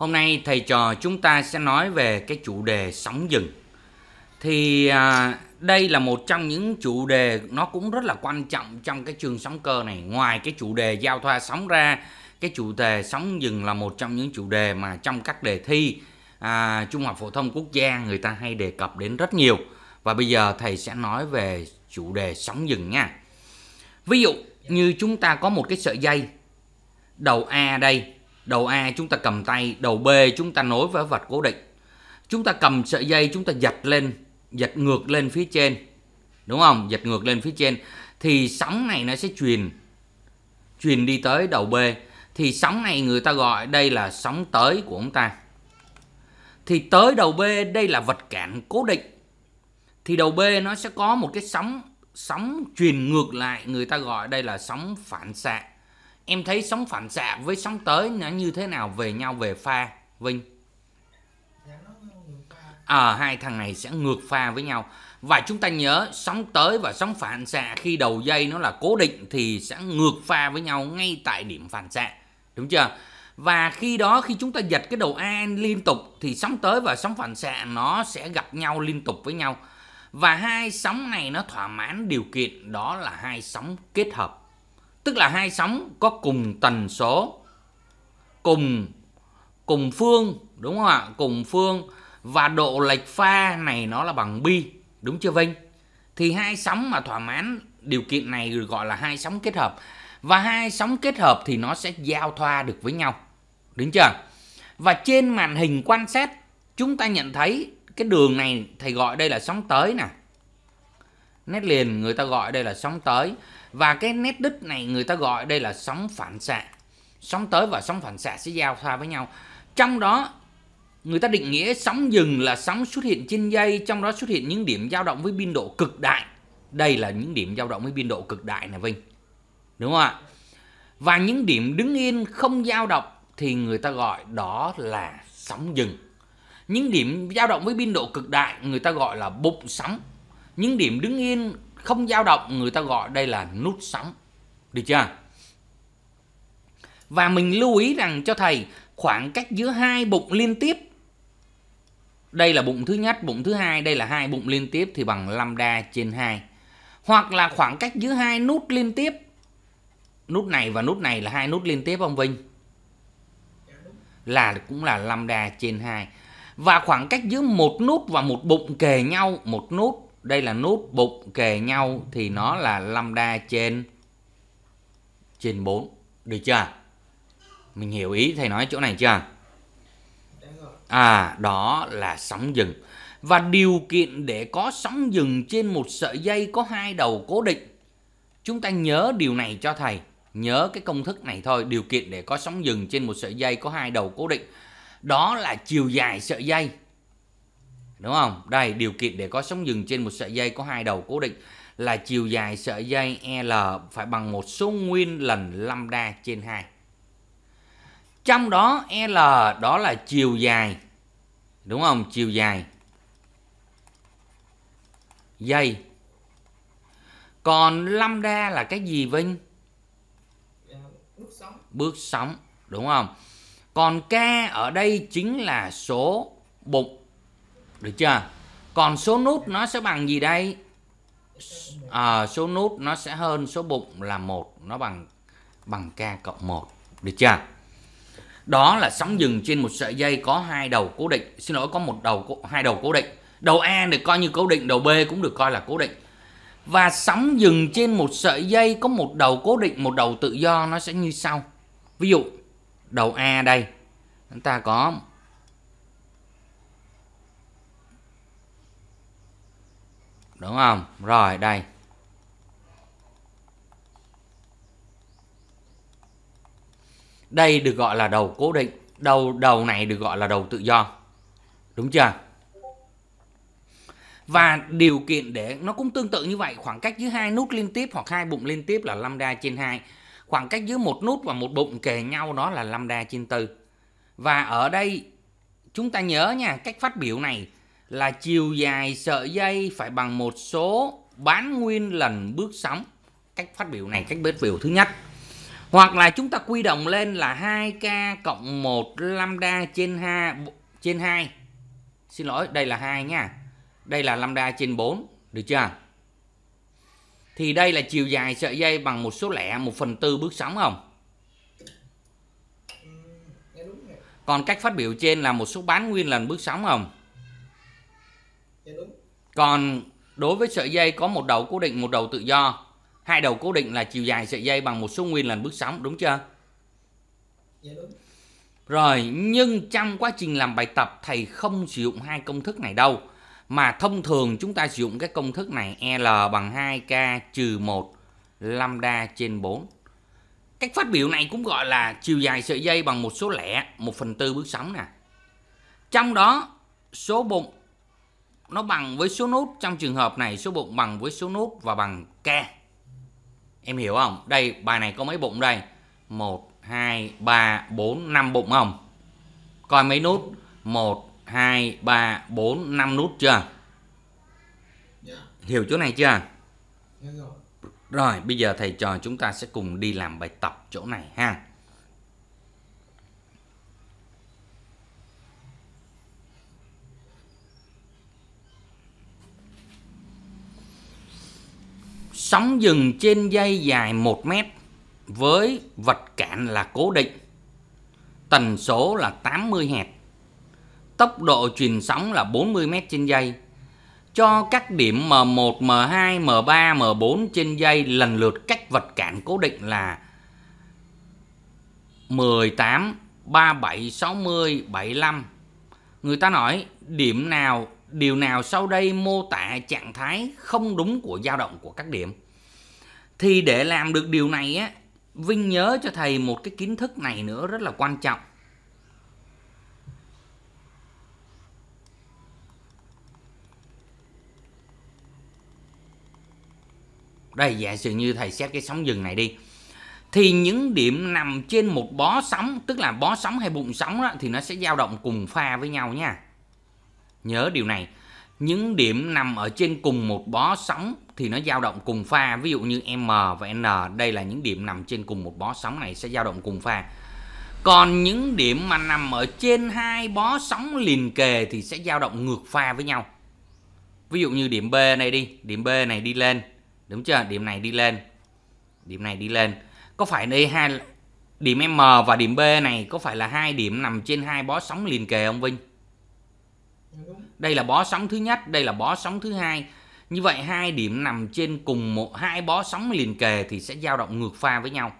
Hôm nay thầy trò chúng ta sẽ nói về cái chủ đề sóng dừng. Thì à, đây là một trong những chủ đề nó cũng rất là quan trọng trong cái trường sóng cơ này. Ngoài cái chủ đề giao thoa sóng ra, cái chủ đề sóng dừng là một trong những chủ đề mà trong các đề thi à, trung học phổ thông quốc gia người ta hay đề cập đến rất nhiều. Và bây giờ thầy sẽ nói về chủ đề sóng dừng nha. Ví dụ như chúng ta có một cái sợi dây đầu A đây Đầu A chúng ta cầm tay, đầu B chúng ta nối với vật cố định. Chúng ta cầm sợi dây chúng ta giật lên, giật ngược lên phía trên. Đúng không? Giật ngược lên phía trên thì sóng này nó sẽ truyền truyền đi tới đầu B thì sóng này người ta gọi đây là sóng tới của chúng ta. Thì tới đầu B đây là vật cản cố định. Thì đầu B nó sẽ có một cái sóng sóng truyền ngược lại người ta gọi đây là sóng phản xạ. Em thấy sóng phản xạ với sóng tới nó như thế nào về nhau về pha Vinh? À, hai thằng này sẽ ngược pha với nhau. Và chúng ta nhớ sóng tới và sóng phản xạ khi đầu dây nó là cố định thì sẽ ngược pha với nhau ngay tại điểm phản xạ. Đúng chưa? Và khi đó khi chúng ta giật cái đầu A liên tục thì sóng tới và sóng phản xạ nó sẽ gặp nhau liên tục với nhau. Và hai sóng này nó thỏa mãn điều kiện đó là hai sóng kết hợp tức là hai sóng có cùng tần số cùng cùng phương đúng không ạ cùng phương và độ lệch pha này nó là bằng bi đúng chưa Vinh thì hai sóng mà thỏa mãn điều kiện này được gọi là hai sóng kết hợp và hai sóng kết hợp thì nó sẽ giao thoa được với nhau đúng chưa và trên màn hình quan sát chúng ta nhận thấy cái đường này thầy gọi đây là sóng tới nè nét liền người ta gọi đây là sóng tới và cái nét đứt này người ta gọi đây là sóng phản xạ sóng tới và sóng phản xạ sẽ giao thoa với nhau trong đó người ta định nghĩa sóng dừng là sóng xuất hiện trên dây trong đó xuất hiện những điểm dao động với biên độ cực đại đây là những điểm dao động với biên độ cực đại này Vinh đúng không ạ và những điểm đứng yên không dao động thì người ta gọi đó là sóng dừng những điểm dao động với biên độ cực đại người ta gọi là bụng sóng những điểm đứng yên không dao động người ta gọi đây là nút sóng được chưa và mình lưu ý rằng cho thầy khoảng cách giữa hai bụng liên tiếp đây là bụng thứ nhất bụng thứ hai đây là hai bụng liên tiếp thì bằng lambda trên 2 hoặc là khoảng cách giữa hai nút liên tiếp nút này và nút này là hai nút liên tiếp ông Vinh là cũng là lambda trên 2 và khoảng cách giữa một nút và một bụng kề nhau một nút đây là nút bục kề nhau thì nó là lambda trên trên 4. Được chưa? Mình hiểu ý thầy nói chỗ này chưa? À, đó là sóng dừng. Và điều kiện để có sóng dừng trên một sợi dây có hai đầu cố định. Chúng ta nhớ điều này cho thầy. Nhớ cái công thức này thôi. Điều kiện để có sóng dừng trên một sợi dây có hai đầu cố định. Đó là chiều dài sợi dây đúng không đây điều kiện để có sóng dừng trên một sợi dây có hai đầu cố định là chiều dài sợi dây L phải bằng một số nguyên lần lambda trên 2 trong đó L đó là chiều dài đúng không chiều dài dây còn lambda là cái gì Vinh bước sóng bước sóng đúng không còn K ở đây chính là số bụng được chưa? Còn số nút nó sẽ bằng gì đây? À, số nút nó sẽ hơn số bụng là một Nó bằng bằng K cộng 1. Được chưa? Đó là sóng dừng trên một sợi dây có hai đầu cố định. Xin lỗi có một đầu hai đầu cố định. Đầu A được coi như cố định, đầu B cũng được coi là cố định. Và sóng dừng trên một sợi dây có một đầu cố định, một đầu tự do nó sẽ như sau. Ví dụ đầu A đây, chúng ta có đúng không rồi đây đây được gọi là đầu cố định đầu đầu này được gọi là đầu tự do đúng chưa và điều kiện để nó cũng tương tự như vậy khoảng cách giữa hai nút liên tiếp hoặc hai bụng liên tiếp là lambda trên 2 khoảng cách giữa một nút và một bụng kề nhau đó là lambda trên 4 và ở đây chúng ta nhớ nha cách phát biểu này là chiều dài sợi dây phải bằng một số bán nguyên lần bước sóng. Cách phát biểu này cách phát biểu thứ nhất. Hoặc là chúng ta quy đồng lên là 2k cộng 1 lambda trên 2 trên 2. Xin lỗi, đây là 2 nha. Đây là lambda trên 4, được chưa? Thì đây là chiều dài sợi dây bằng một số lẻ 1 phần tư bước sóng không? Còn cách phát biểu trên là một số bán nguyên lần bước sóng không? Dạ, còn đối với sợi dây có một đầu cố định một đầu tự do hai đầu cố định là chiều dài sợi dây bằng một số nguyên lần bước sóng đúng chưa dạ đúng. rồi nhưng trong quá trình làm bài tập thầy không sử dụng hai công thức này đâu mà thông thường chúng ta sử dụng cái công thức này L bằng 2K trừ 1 lambda trên 4 cách phát biểu này cũng gọi là chiều dài sợi dây bằng một số lẻ 1 phần tư bước sóng nè trong đó số bụng nó bằng với số nốt trong trường hợp này số bụng bằng với số nốt và bằng k em hiểu không đây bài này có mấy bụng đây 1 2 3 4 5 bụng không coi mấy nút 1 2 3 4 5 nút chưa dạ. hiểu chỗ này chưa rồi bây giờ thầy trò chúng ta sẽ cùng đi làm bài tập chỗ này ha Sóng dừng trên dây dài 1 mét với vật cản là cố định. Tần số là 80 Hz. Tốc độ truyền sóng là 40 mét trên dây Cho các điểm M1, M2, M3, M4 trên dây lần lượt cách vật cản cố định là 18, 37, 60, 75. Người ta nói điểm nào điều nào sau đây mô tả trạng thái không đúng của dao động của các điểm thì để làm được điều này á vinh nhớ cho thầy một cái kiến thức này nữa rất là quan trọng đây giả sử như thầy xét cái sóng dừng này đi thì những điểm nằm trên một bó sóng tức là bó sóng hay bụng sóng đó, thì nó sẽ dao động cùng pha với nhau nha Nhớ điều này, những điểm nằm ở trên cùng một bó sóng thì nó dao động cùng pha. Ví dụ như M và N, đây là những điểm nằm trên cùng một bó sóng này sẽ dao động cùng pha. Còn những điểm mà nằm ở trên hai bó sóng liền kề thì sẽ dao động ngược pha với nhau. Ví dụ như điểm B này đi, điểm B này đi lên, đúng chưa? Điểm này đi lên. Điểm này đi lên. Có phải đây hai điểm M và điểm B này có phải là hai điểm nằm trên hai bó sóng liền kề không Vinh? Dạ, đây là bó sóng thứ nhất đây là bó sóng thứ hai như vậy hai điểm nằm trên cùng một hai bó sóng liền kề thì sẽ dao động ngược pha với nhau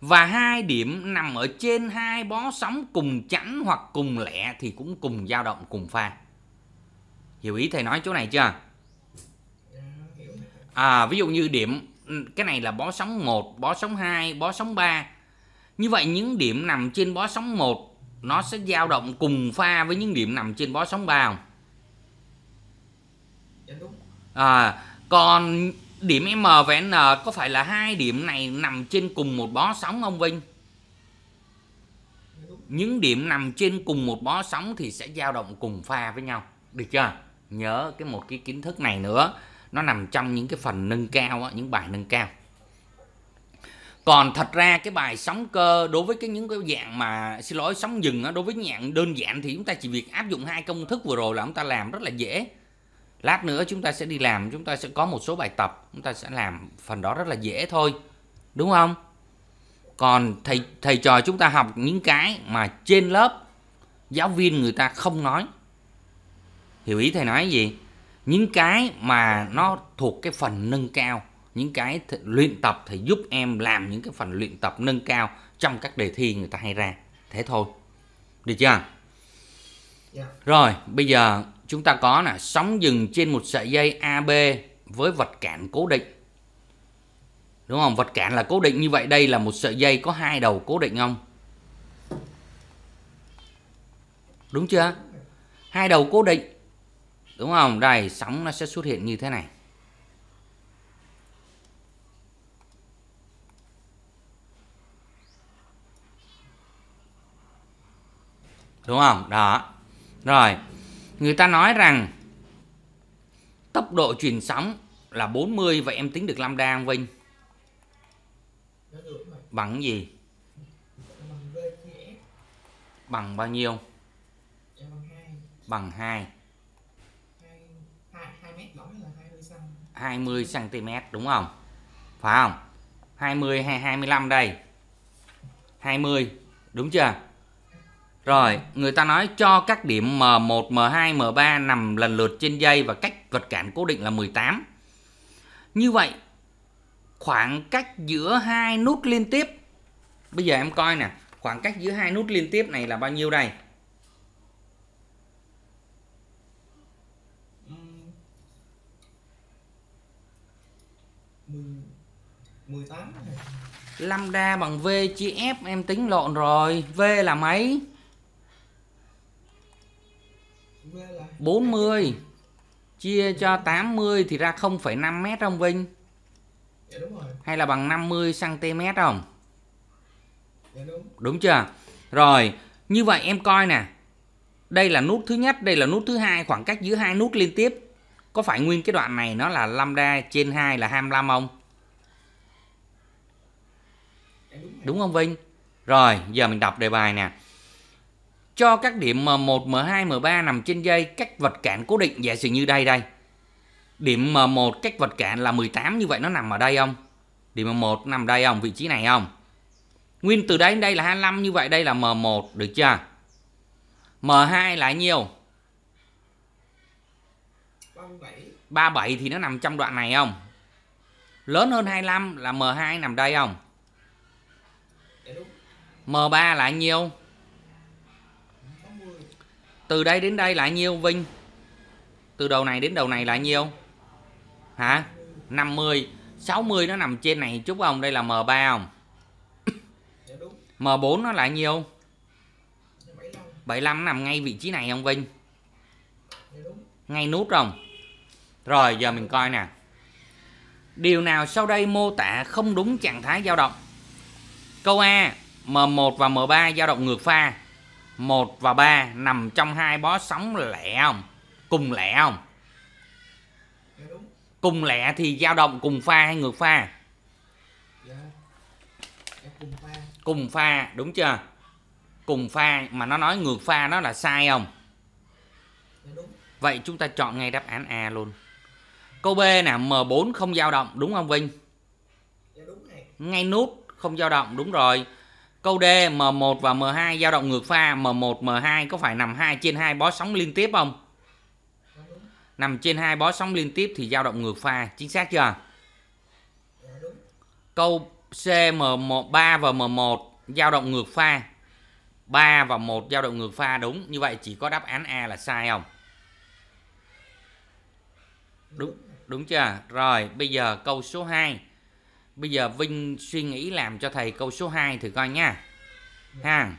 và hai điểm nằm ở trên hai bó sóng cùng chẵn hoặc cùng lẻ thì cũng cùng dao động cùng pha hiểu ý thầy nói chỗ này chưa dạ, à, ví dụ như điểm ừ, cái này là bó sóng 1, bó sóng 2, bó sóng 3. Như vậy những điểm nằm trên bó sóng 1 nó sẽ dao động cùng pha với những điểm nằm trên bó sóng ba không? Dạ, à, còn điểm M và N có phải là hai điểm này nằm trên cùng một bó sóng không Vinh? Dạ, những điểm nằm trên cùng một bó sóng thì sẽ dao động cùng pha với nhau, được chưa? Nhớ cái một cái kiến thức này nữa, nó nằm trong những cái phần nâng cao những bài nâng cao còn thật ra cái bài sóng cơ đối với cái những cái dạng mà xin lỗi sóng dừng đó, đối với dạng đơn giản thì chúng ta chỉ việc áp dụng hai công thức vừa rồi là chúng ta làm rất là dễ lát nữa chúng ta sẽ đi làm chúng ta sẽ có một số bài tập chúng ta sẽ làm phần đó rất là dễ thôi đúng không còn thầy thầy trò chúng ta học những cái mà trên lớp giáo viên người ta không nói hiểu ý thầy nói gì những cái mà nó thuộc cái phần nâng cao những cái th- luyện tập thì giúp em làm những cái phần luyện tập nâng cao trong các đề thi người ta hay ra thế thôi được chưa yeah. Dạ. rồi bây giờ chúng ta có là sóng dừng trên một sợi dây AB với vật cản cố định đúng không vật cản là cố định như vậy đây là một sợi dây có hai đầu cố định không đúng chưa hai đầu cố định đúng không đây sóng nó sẽ xuất hiện như thế này đúng không đó rồi người ta nói rằng tốc độ truyền sóng là 40 vậy em tính được lambda không Vinh bằng gì bằng bao nhiêu bằng 2 20 cm đúng không phải không 20 hay 25 đây 20 đúng chưa rồi, người ta nói cho các điểm M1, M2, M3 nằm lần lượt trên dây và cách vật cản cố định là 18. Như vậy, khoảng cách giữa hai nút liên tiếp. Bây giờ em coi nè, khoảng cách giữa hai nút liên tiếp này là bao nhiêu đây? Lambda bằng V chia F em tính lộn rồi V là mấy? 40 chia cho 80 thì ra 0,5 m không Vinh? Dạ đúng rồi. Hay là bằng 50 cm không? Dạ đúng. Đúng chưa? Rồi, như vậy em coi nè. Đây là nút thứ nhất, đây là nút thứ hai, khoảng cách giữa hai nút liên tiếp. Có phải nguyên cái đoạn này nó là lambda trên 2 là 25 không? Dạ đúng không Vinh? Rồi, giờ mình đọc đề bài nè cho các điểm M1, M2, M3 nằm trên dây cách vật cản cố định giả sử như đây đây. Điểm M1 cách vật cản là 18 như vậy nó nằm ở đây không? Điểm M1 nằm đây không? Vị trí này không? Nguyên từ đây đến đây là 25 như vậy đây là M1 được chưa? M2 là nhiêu? 37. 37 thì nó nằm trong đoạn này không? Lớn hơn 25 là M2 nằm đây không? M3 là nhiêu? từ đây đến đây lại nhiêu Vinh từ đầu này đến đầu này lại nhiêu hả 50 60 nó nằm trên này chút ông đây là M3 không M4 nó là nhiêu 75 nằm ngay vị trí này ông Vinh ngay nút rồi rồi giờ mình coi nè Điều nào sau đây mô tả không đúng trạng thái dao động? Câu A, M1 và M3 dao động ngược pha. 1 và 3 nằm trong hai bó sóng lẻ không? Cùng lẻ không? Dạ, cùng lẻ thì dao động cùng pha hay ngược dạ. Dạ, pha? Cùng pha, đúng chưa? Cùng pha mà nó nói ngược pha nó là sai không? Vậy chúng ta chọn ngay đáp án A luôn. Câu B nè, M4 không dao động đúng không Vinh? Ngay nút không dao động đúng rồi. Câu D M1 và M2 dao động ngược pha, M1 M2 có phải nằm 2 trên 2 bó sóng liên tiếp không? Nằm trên hai bó sóng liên tiếp thì dao động ngược pha, chính xác chưa? Câu C M1 3 và M1 dao động ngược pha. 3 và 1 dao động ngược pha đúng, như vậy chỉ có đáp án A là sai không? Đúng, đúng chưa? Rồi, bây giờ câu số 2. Bây giờ Vinh suy nghĩ làm cho thầy câu số 2 thử coi nha. Ha.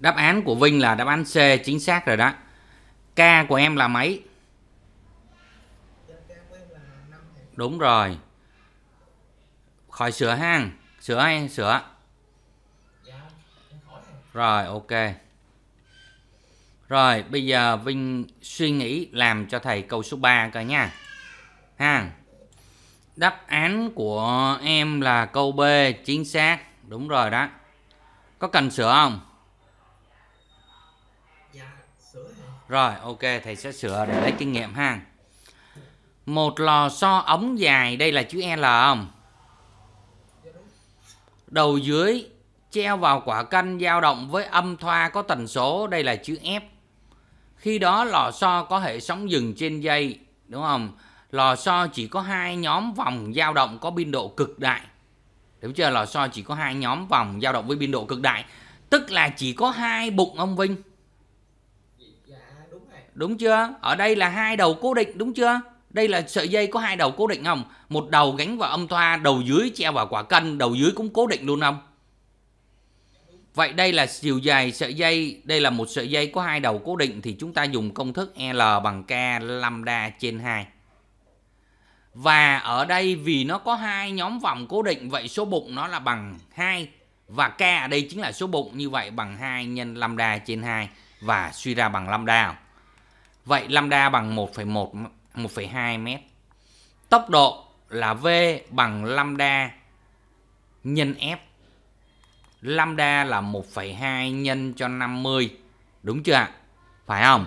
Đáp án của Vinh là đáp án C chính xác rồi đó. K của em là mấy? Đúng rồi. Khỏi sửa ha. Sửa hay sửa? Rồi ok. Rồi bây giờ Vinh suy nghĩ làm cho thầy câu số 3 coi nha. Ha. Đáp án của em là câu B chính xác. Đúng rồi đó. Có cần sửa không? Dạ, sửa. Rồi, ok, thầy sẽ sửa để lấy kinh nghiệm ha. Một lò xo ống dài, đây là chữ L không? Dạ, Đầu dưới treo vào quả cân dao động với âm thoa có tần số, đây là chữ F. Khi đó lò xo có hệ sóng dừng trên dây, đúng không? lò xo chỉ có hai nhóm vòng dao động có biên độ cực đại đúng chưa lò xo chỉ có hai nhóm vòng dao động với biên độ cực đại tức là chỉ có hai bụng ông vinh dạ, đúng, đúng chưa ở đây là hai đầu cố định đúng chưa đây là sợi dây có hai đầu cố định không một đầu gánh vào âm thoa đầu dưới treo vào quả cân đầu dưới cũng cố định luôn không Vậy đây là chiều dài sợi dây, đây là một sợi dây có hai đầu cố định thì chúng ta dùng công thức L bằng K lambda trên 2. Và ở đây vì nó có hai nhóm vòng cố định vậy số bụng nó là bằng 2 và k ở đây chính là số bụng như vậy bằng 2 nhân lambda trên 2 và suy ra bằng lambda. Vậy lambda bằng 1,1 1,2 m. Tốc độ là v bằng lambda nhân f. Lambda là 1,2 nhân cho 50. Đúng chưa ạ? Phải không?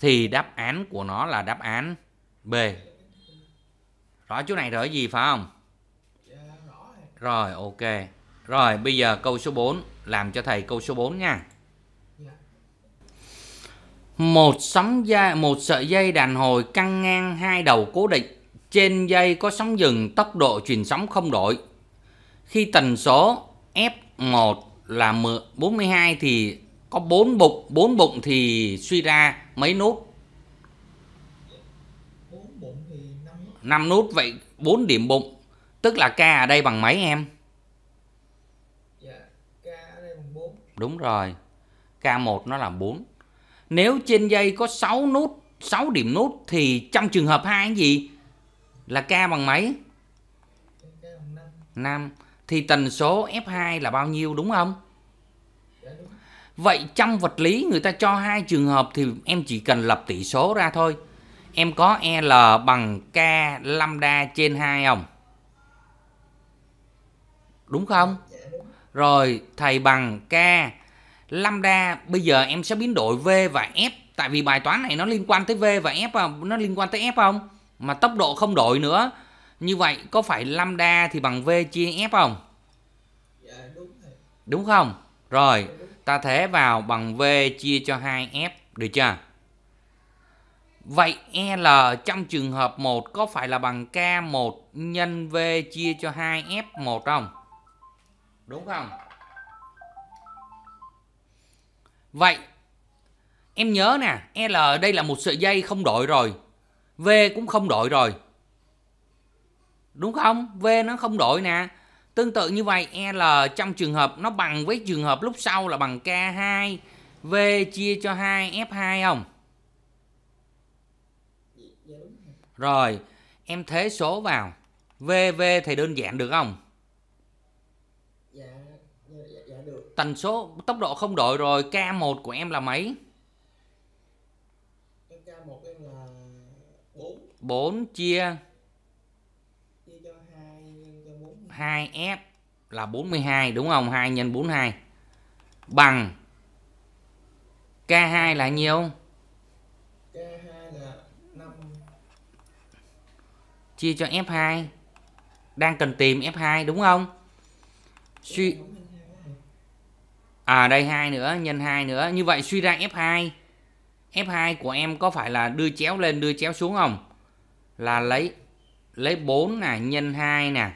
Thì đáp án của nó là đáp án B rõ chỗ này rõ gì phải không dạ, rồi ok rồi bây giờ câu số 4 làm cho thầy câu số 4 nha dạ. một sóng dây một sợi dây đàn hồi căng ngang hai đầu cố định trên dây có sóng dừng tốc độ truyền sóng không đổi khi tần số F1 là 42 thì có 4 bụng 4 bụng thì suy ra mấy nút 5 nút vậy 4 điểm bụng tức là k ở đây bằng mấy em dạ, Đúng rồi. K1 nó là 4. Nếu trên dây có 6 nút, 6 điểm nút thì trong trường hợp 2 gì? Là K bằng mấy? 5. Thì tần số F2 là bao nhiêu đúng không? Dạ, vậy trong vật lý người ta cho hai trường hợp thì em chỉ cần lập tỷ số ra thôi em có L bằng K lambda trên 2 không? Đúng không? Rồi thầy bằng K lambda bây giờ em sẽ biến đổi V và F tại vì bài toán này nó liên quan tới V và F Nó liên quan tới F không? Mà tốc độ không đổi nữa. Như vậy có phải lambda thì bằng V chia F không? Dạ, đúng, đúng không? Rồi, ta thế vào bằng V chia cho 2F được chưa? Vậy L trong trường hợp 1 có phải là bằng K1 nhân V chia cho 2F1 không? Đúng không? Vậy em nhớ nè, L đây là một sợi dây không đổi rồi. V cũng không đổi rồi. Đúng không? V nó không đổi nè. Tương tự như vậy L trong trường hợp nó bằng với trường hợp lúc sau là bằng K2 V chia cho 2F2 không? Rồi, em thế số vào. VV thì đơn giản được không? Dạ, dạ, dạ, dạ được. Tần số tốc độ không đổi rồi, K1 của em là mấy? K1 em là 4. 4 chia chia cho 2 nhân cho 4. 2S là 42 đúng không? 2 nhân 42 bằng K2 là nhiêu? chia cho F2 đang cần tìm F2 đúng không suy à đây hai nữa nhân hai nữa như vậy suy ra F2 F2 của em có phải là đưa chéo lên đưa chéo xuống không là lấy lấy 4 nè nhân 2 nè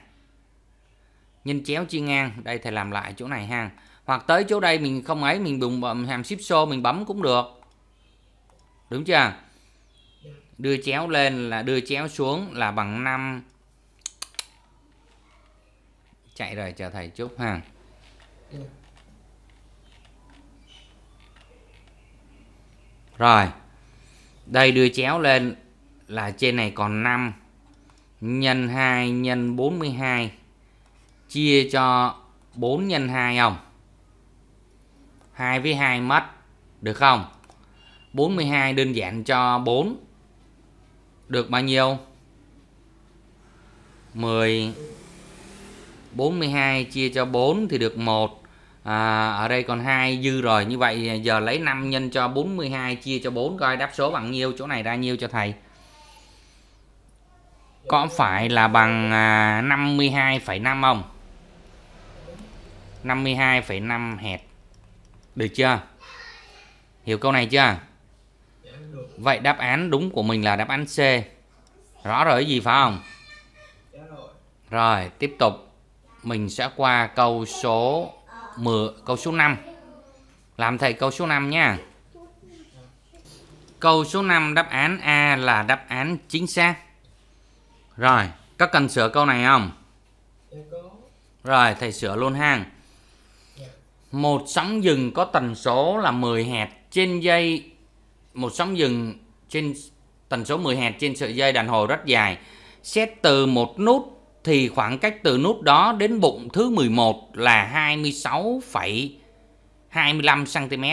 nhân chéo chia ngang đây thầy làm lại chỗ này ha hoặc tới chỗ đây mình không ấy mình dùng hàm ship show mình bấm cũng được đúng chưa đưa chéo lên là đưa chéo xuống là bằng 5 chạy rồi chờ thầy chút ha rồi đây đưa chéo lên là trên này còn 5 nhân 2 nhân 42 chia cho 4 nhân 2 không 2 với 2 mất được không 42 đơn giản cho 4 được bao nhiêu 10 42 chia cho 4 thì được 1 à, ở đây còn 2 dư rồi như vậy giờ lấy 5 nhân cho 42 chia cho 4 coi đáp số bằng nhiêu chỗ này ra nhiêu cho thầy có phải là bằng 52,5 à, không 52,5 hẹp được chưa hiểu câu này chưa Vậy đáp án đúng của mình là đáp án C. Rõ rồi gì phải không? Rồi, tiếp tục mình sẽ qua câu số 10, câu số 5. Làm thầy câu số 5 nha. Câu số 5 đáp án A là đáp án chính xác. Rồi, có cần sửa câu này không? Rồi, thầy sửa luôn ha. Một sóng dừng có tần số là 10 Hz trên dây một sóng dừng trên tần số 10 Hz trên sợi dây đàn hồi rất dài. Xét từ một nút thì khoảng cách từ nút đó đến bụng thứ 11 là 26,25 cm.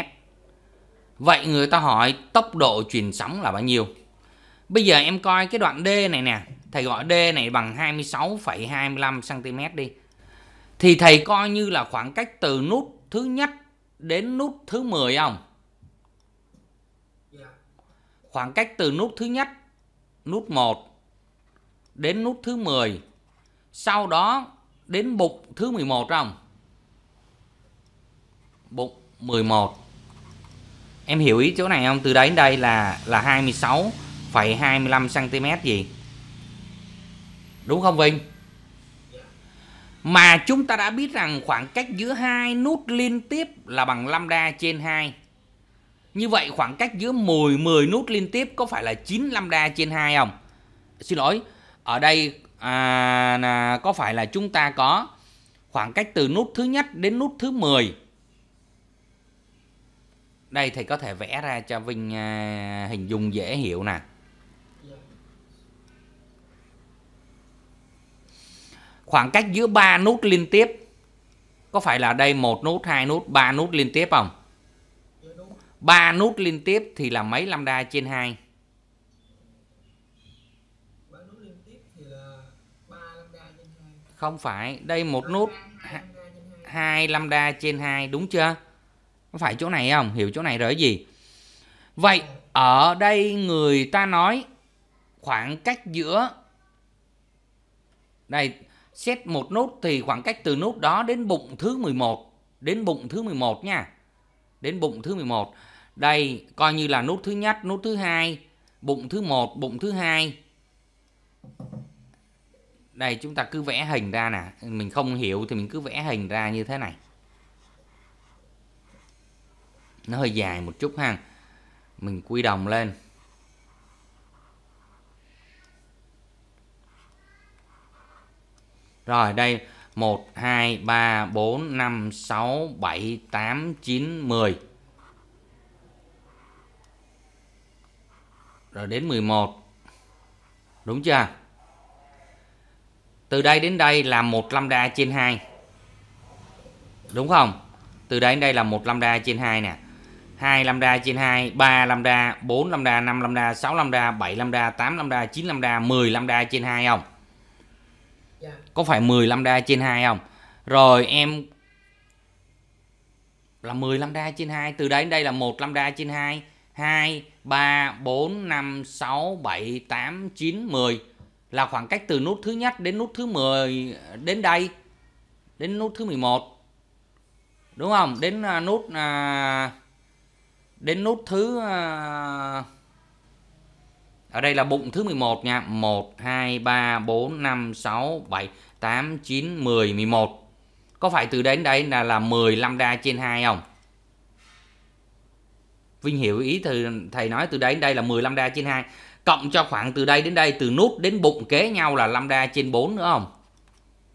Vậy người ta hỏi tốc độ truyền sóng là bao nhiêu? Bây giờ em coi cái đoạn D này nè, thầy gọi D này bằng 26,25 cm đi. Thì thầy coi như là khoảng cách từ nút thứ nhất đến nút thứ 10 không? Khoảng cách từ nút thứ nhất, nút 1 đến nút thứ 10, sau đó đến bục thứ 11 không? Bục 11. Em hiểu ý chỗ này không? Từ đấy đến đây là là 26,25 cm gì? Đúng không Vinh? Mà chúng ta đã biết rằng khoảng cách giữa hai nút liên tiếp là bằng lambda trên 2 như vậy khoảng cách giữa 10 10 nút liên tiếp có phải là 9 lambda trên 2 không? Xin lỗi, ở đây à, là có phải là chúng ta có khoảng cách từ nút thứ nhất đến nút thứ 10. Đây thầy có thể vẽ ra cho Vinh à, hình dung dễ hiểu nè. Khoảng cách giữa 3 nút liên tiếp có phải là đây một nút, hai nút, ba nút liên tiếp không? 3 nút liên tiếp thì là mấy lambda trên 2? 3 nút liên tiếp thì là 3 lambda trên 2. Không phải, đây một nút 2 lambda trên 2 đúng chưa? Có phải chỗ này không? Hiểu chỗ này rồi gì? Vậy ở đây người ta nói khoảng cách giữa đây xét một nút thì khoảng cách từ nút đó đến bụng thứ 11 đến bụng thứ 11 nha. Đến bụng thứ 11 đây coi như là nút thứ nhất nút thứ hai bụng thứ một bụng thứ hai đây chúng ta cứ vẽ hình ra nè mình không hiểu thì mình cứ vẽ hình ra như thế này nó hơi dài một chút ha mình quy đồng lên rồi đây 1 2 3 4 5 6 7 8 9 10 rồi đến 11. Đúng chưa? Từ đây đến đây là 1 lambda trên 2. Đúng không? Từ đây đến đây là 1 lambda trên 2 nè. 2 lambda trên 2, 3 lambda, 4 lambda, 5 lambda, 6 lambda, 7 lambda, 8 lambda, 9 lambda, 10 lambda trên 2 không? Dạ. Có phải 10 lambda trên 2 không? Rồi em là 10 lambda trên 2, từ đây đến đây là 1 lambda trên 2. 2, 3, 4, 5, 6, 7, 8, 9, 10 là khoảng cách từ nút thứ nhất đến nút thứ 10 đến đây đến nút thứ 11. Đúng không? Đến uh, nút uh, đến nút thứ uh, ở đây là bụng thứ 11 nha. 1 2 3 4 5 6 7 8 9 10 11. Có phải từ đến đây là là 15 đa trên 2 không? Vinh hiểu ý thầy, thầy nói từ đây đến đây là 10 lambda trên 2 cộng cho khoảng từ đây đến đây từ nút đến bụng kế nhau là lambda trên 4 nữa không?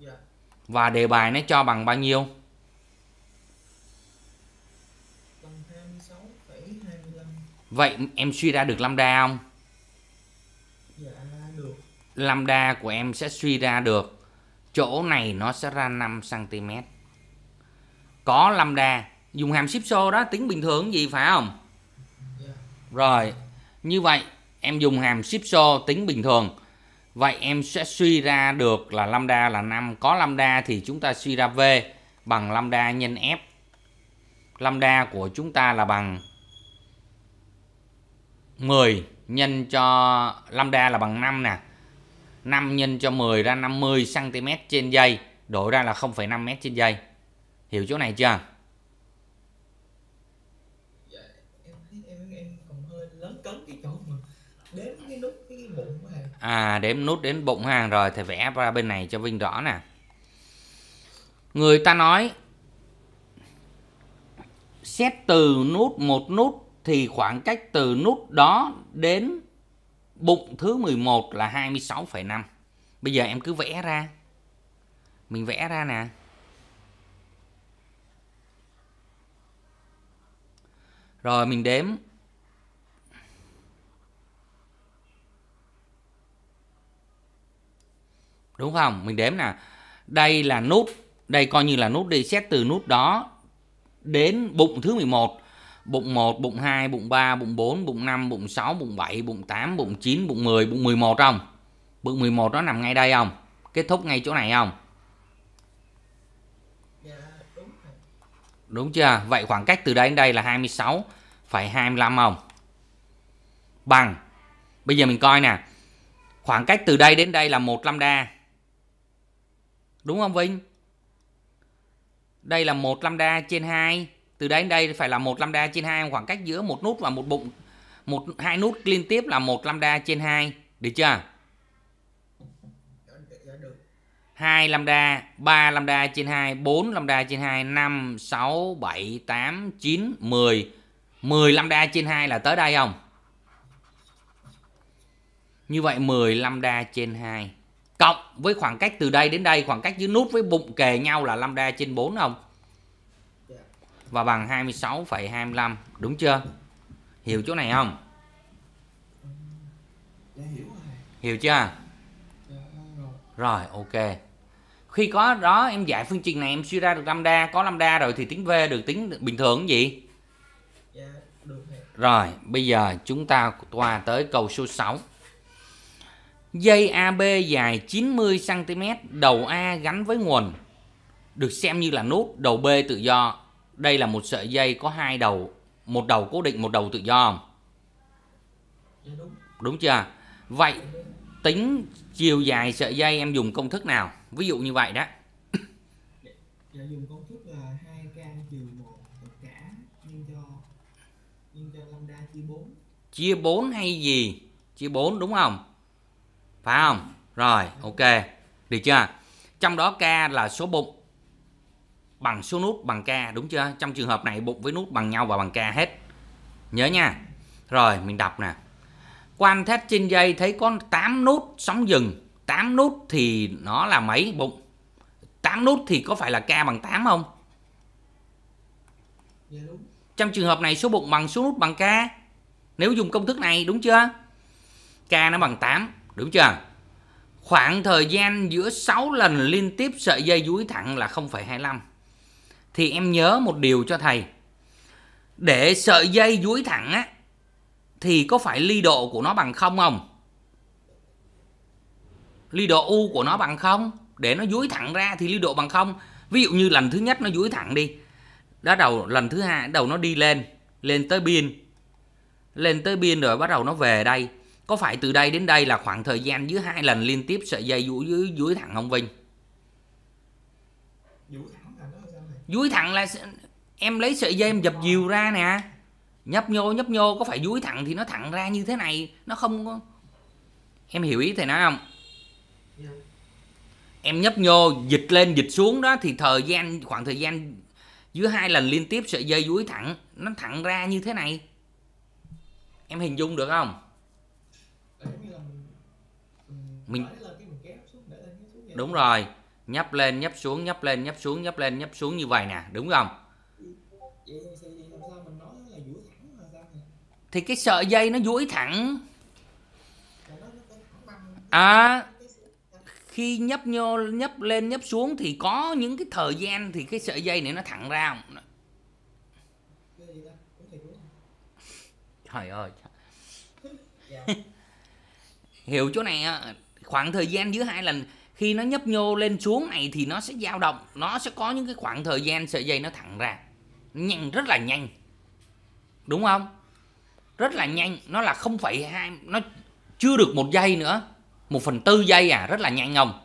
Yeah. Dạ. Và đề bài nó cho bằng bao nhiêu? Vậy em suy ra được lambda không? Dạ được. Lambda của em sẽ suy ra được chỗ này nó sẽ ra 5 cm. Có lambda, dùng hàm ship show đó tính bình thường gì phải không? Rồi, như vậy em dùng hàm ship show tính bình thường. Vậy em sẽ suy ra được là lambda là 5, có lambda thì chúng ta suy ra V bằng lambda nhân F. Lambda của chúng ta là bằng 10 nhân cho lambda là bằng 5 nè. 5 nhân cho 10 ra 50 cm trên giây, đổi ra là 0,5 m trên giây. Hiểu chỗ này chưa? à đếm nút đến bụng hàng rồi thì vẽ ra bên này cho Vinh rõ nè người ta nói xét từ nút một nút thì khoảng cách từ nút đó đến bụng thứ 11 là 26,5 bây giờ em cứ vẽ ra mình vẽ ra nè rồi mình đếm đúng không mình đếm là đây là nút đây coi như là nút đi xét từ nút đó đến bụng thứ 11 bụng 1, bụng 2, bụng 3, bụng 4, bụng 5, bụng 6, bụng 7, bụng 8, bụng 9, bụng 10, bụng 11 không? Bụng 11 nó nằm ngay đây không? Kết thúc ngay chỗ này không? Dạ, đúng chưa? Vậy khoảng cách từ đây đến đây là 26 phải 25 không? Bằng. Bây giờ mình coi nè. Khoảng cách từ đây đến đây là 1 lambda. Đúng không Vinh? Đây là một lambda trên 2. Từ đây đến đây phải là một lambda trên 2 khoảng cách giữa một nút và một bụng một hai nút liên tiếp là một lambda trên 2, được chưa? 2 lambda, 3 lambda trên 2, 4 lambda trên 2, 5 6 7 8 9 10. 10 lambda trên 2 là tới đây không? Như vậy 10 lambda trên 2 cộng với khoảng cách từ đây đến đây khoảng cách dưới nút với bụng kề nhau là lambda trên 4 không dạ. và bằng 26,25 đúng chưa hiểu chỗ này không dạ, hiểu chưa dạ, rồi ok khi có đó em giải phương trình này em suy ra được lambda có lambda rồi thì tính v được tính bình thường gì rồi bây giờ chúng ta qua tới câu số 6 Dây AB dài 90cm, đầu A gắn với nguồn, được xem như là nút, đầu B tự do. Đây là một sợi dây có hai đầu, một đầu cố định, một đầu tự do Đúng. Đúng chưa? Vậy tính chiều dài sợi dây em dùng công thức nào? Ví dụ như vậy đó. Dạ dùng công thức là 2k trừ 1 tất cả nhân cho nhân cho lambda chia 4. Chia 4 hay gì? Chia 4 đúng không? phải không rồi ok được chưa trong đó k là số bụng bằng số nút bằng k đúng chưa trong trường hợp này bụng với nút bằng nhau và bằng k hết nhớ nha rồi mình đọc nè quan thét trên dây thấy có 8 nút sóng dừng 8 nút thì nó là mấy bụng 8 nút thì có phải là k bằng 8 không dạ, trong trường hợp này số bụng bằng số nút bằng k nếu dùng công thức này đúng chưa k nó bằng 8 Đúng chưa? Khoảng thời gian giữa 6 lần liên tiếp sợi dây dúi thẳng là 0,25. Thì em nhớ một điều cho thầy. Để sợi dây dúi thẳng á thì có phải ly độ của nó bằng không không? Ly độ u của nó bằng không? Để nó dúi thẳng ra thì ly độ bằng không. Ví dụ như lần thứ nhất nó dúi thẳng đi. Đó đầu lần thứ hai đầu nó đi lên, lên tới biên. Lên tới biên rồi bắt đầu nó về đây có phải từ đây đến đây là khoảng thời gian dưới hai lần liên tiếp sợi dây dưới dưới, dưới thẳng không Vinh? Dúi thẳng là em lấy sợi dây em dập dìu ra nè. Nhấp nhô nhấp nhô có phải dúi thẳng thì nó thẳng ra như thế này, nó không có Em hiểu ý thầy nói không? Dạ. Em nhấp nhô dịch lên dịch xuống đó thì thời gian khoảng thời gian dưới hai lần liên tiếp sợi dây dúi thẳng nó thẳng ra như thế này. Em hình dung được không? mình đúng rồi nhấp lên nhấp xuống nhấp lên nhấp xuống nhấp lên nhấp xuống như vậy nè đúng không thì cái sợi dây nó duỗi thẳng à khi nhấp nhô nhấp lên nhấp xuống thì có những cái thời gian thì cái sợi dây này nó thẳng ra không trời ơi hiểu chỗ này khoảng thời gian giữa hai lần khi nó nhấp nhô lên xuống này thì nó sẽ dao động nó sẽ có những cái khoảng thời gian sợi dây nó thẳng ra nhanh rất là nhanh đúng không rất là nhanh nó là không hai nó chưa được một giây nữa một phần tư giây à rất là nhanh không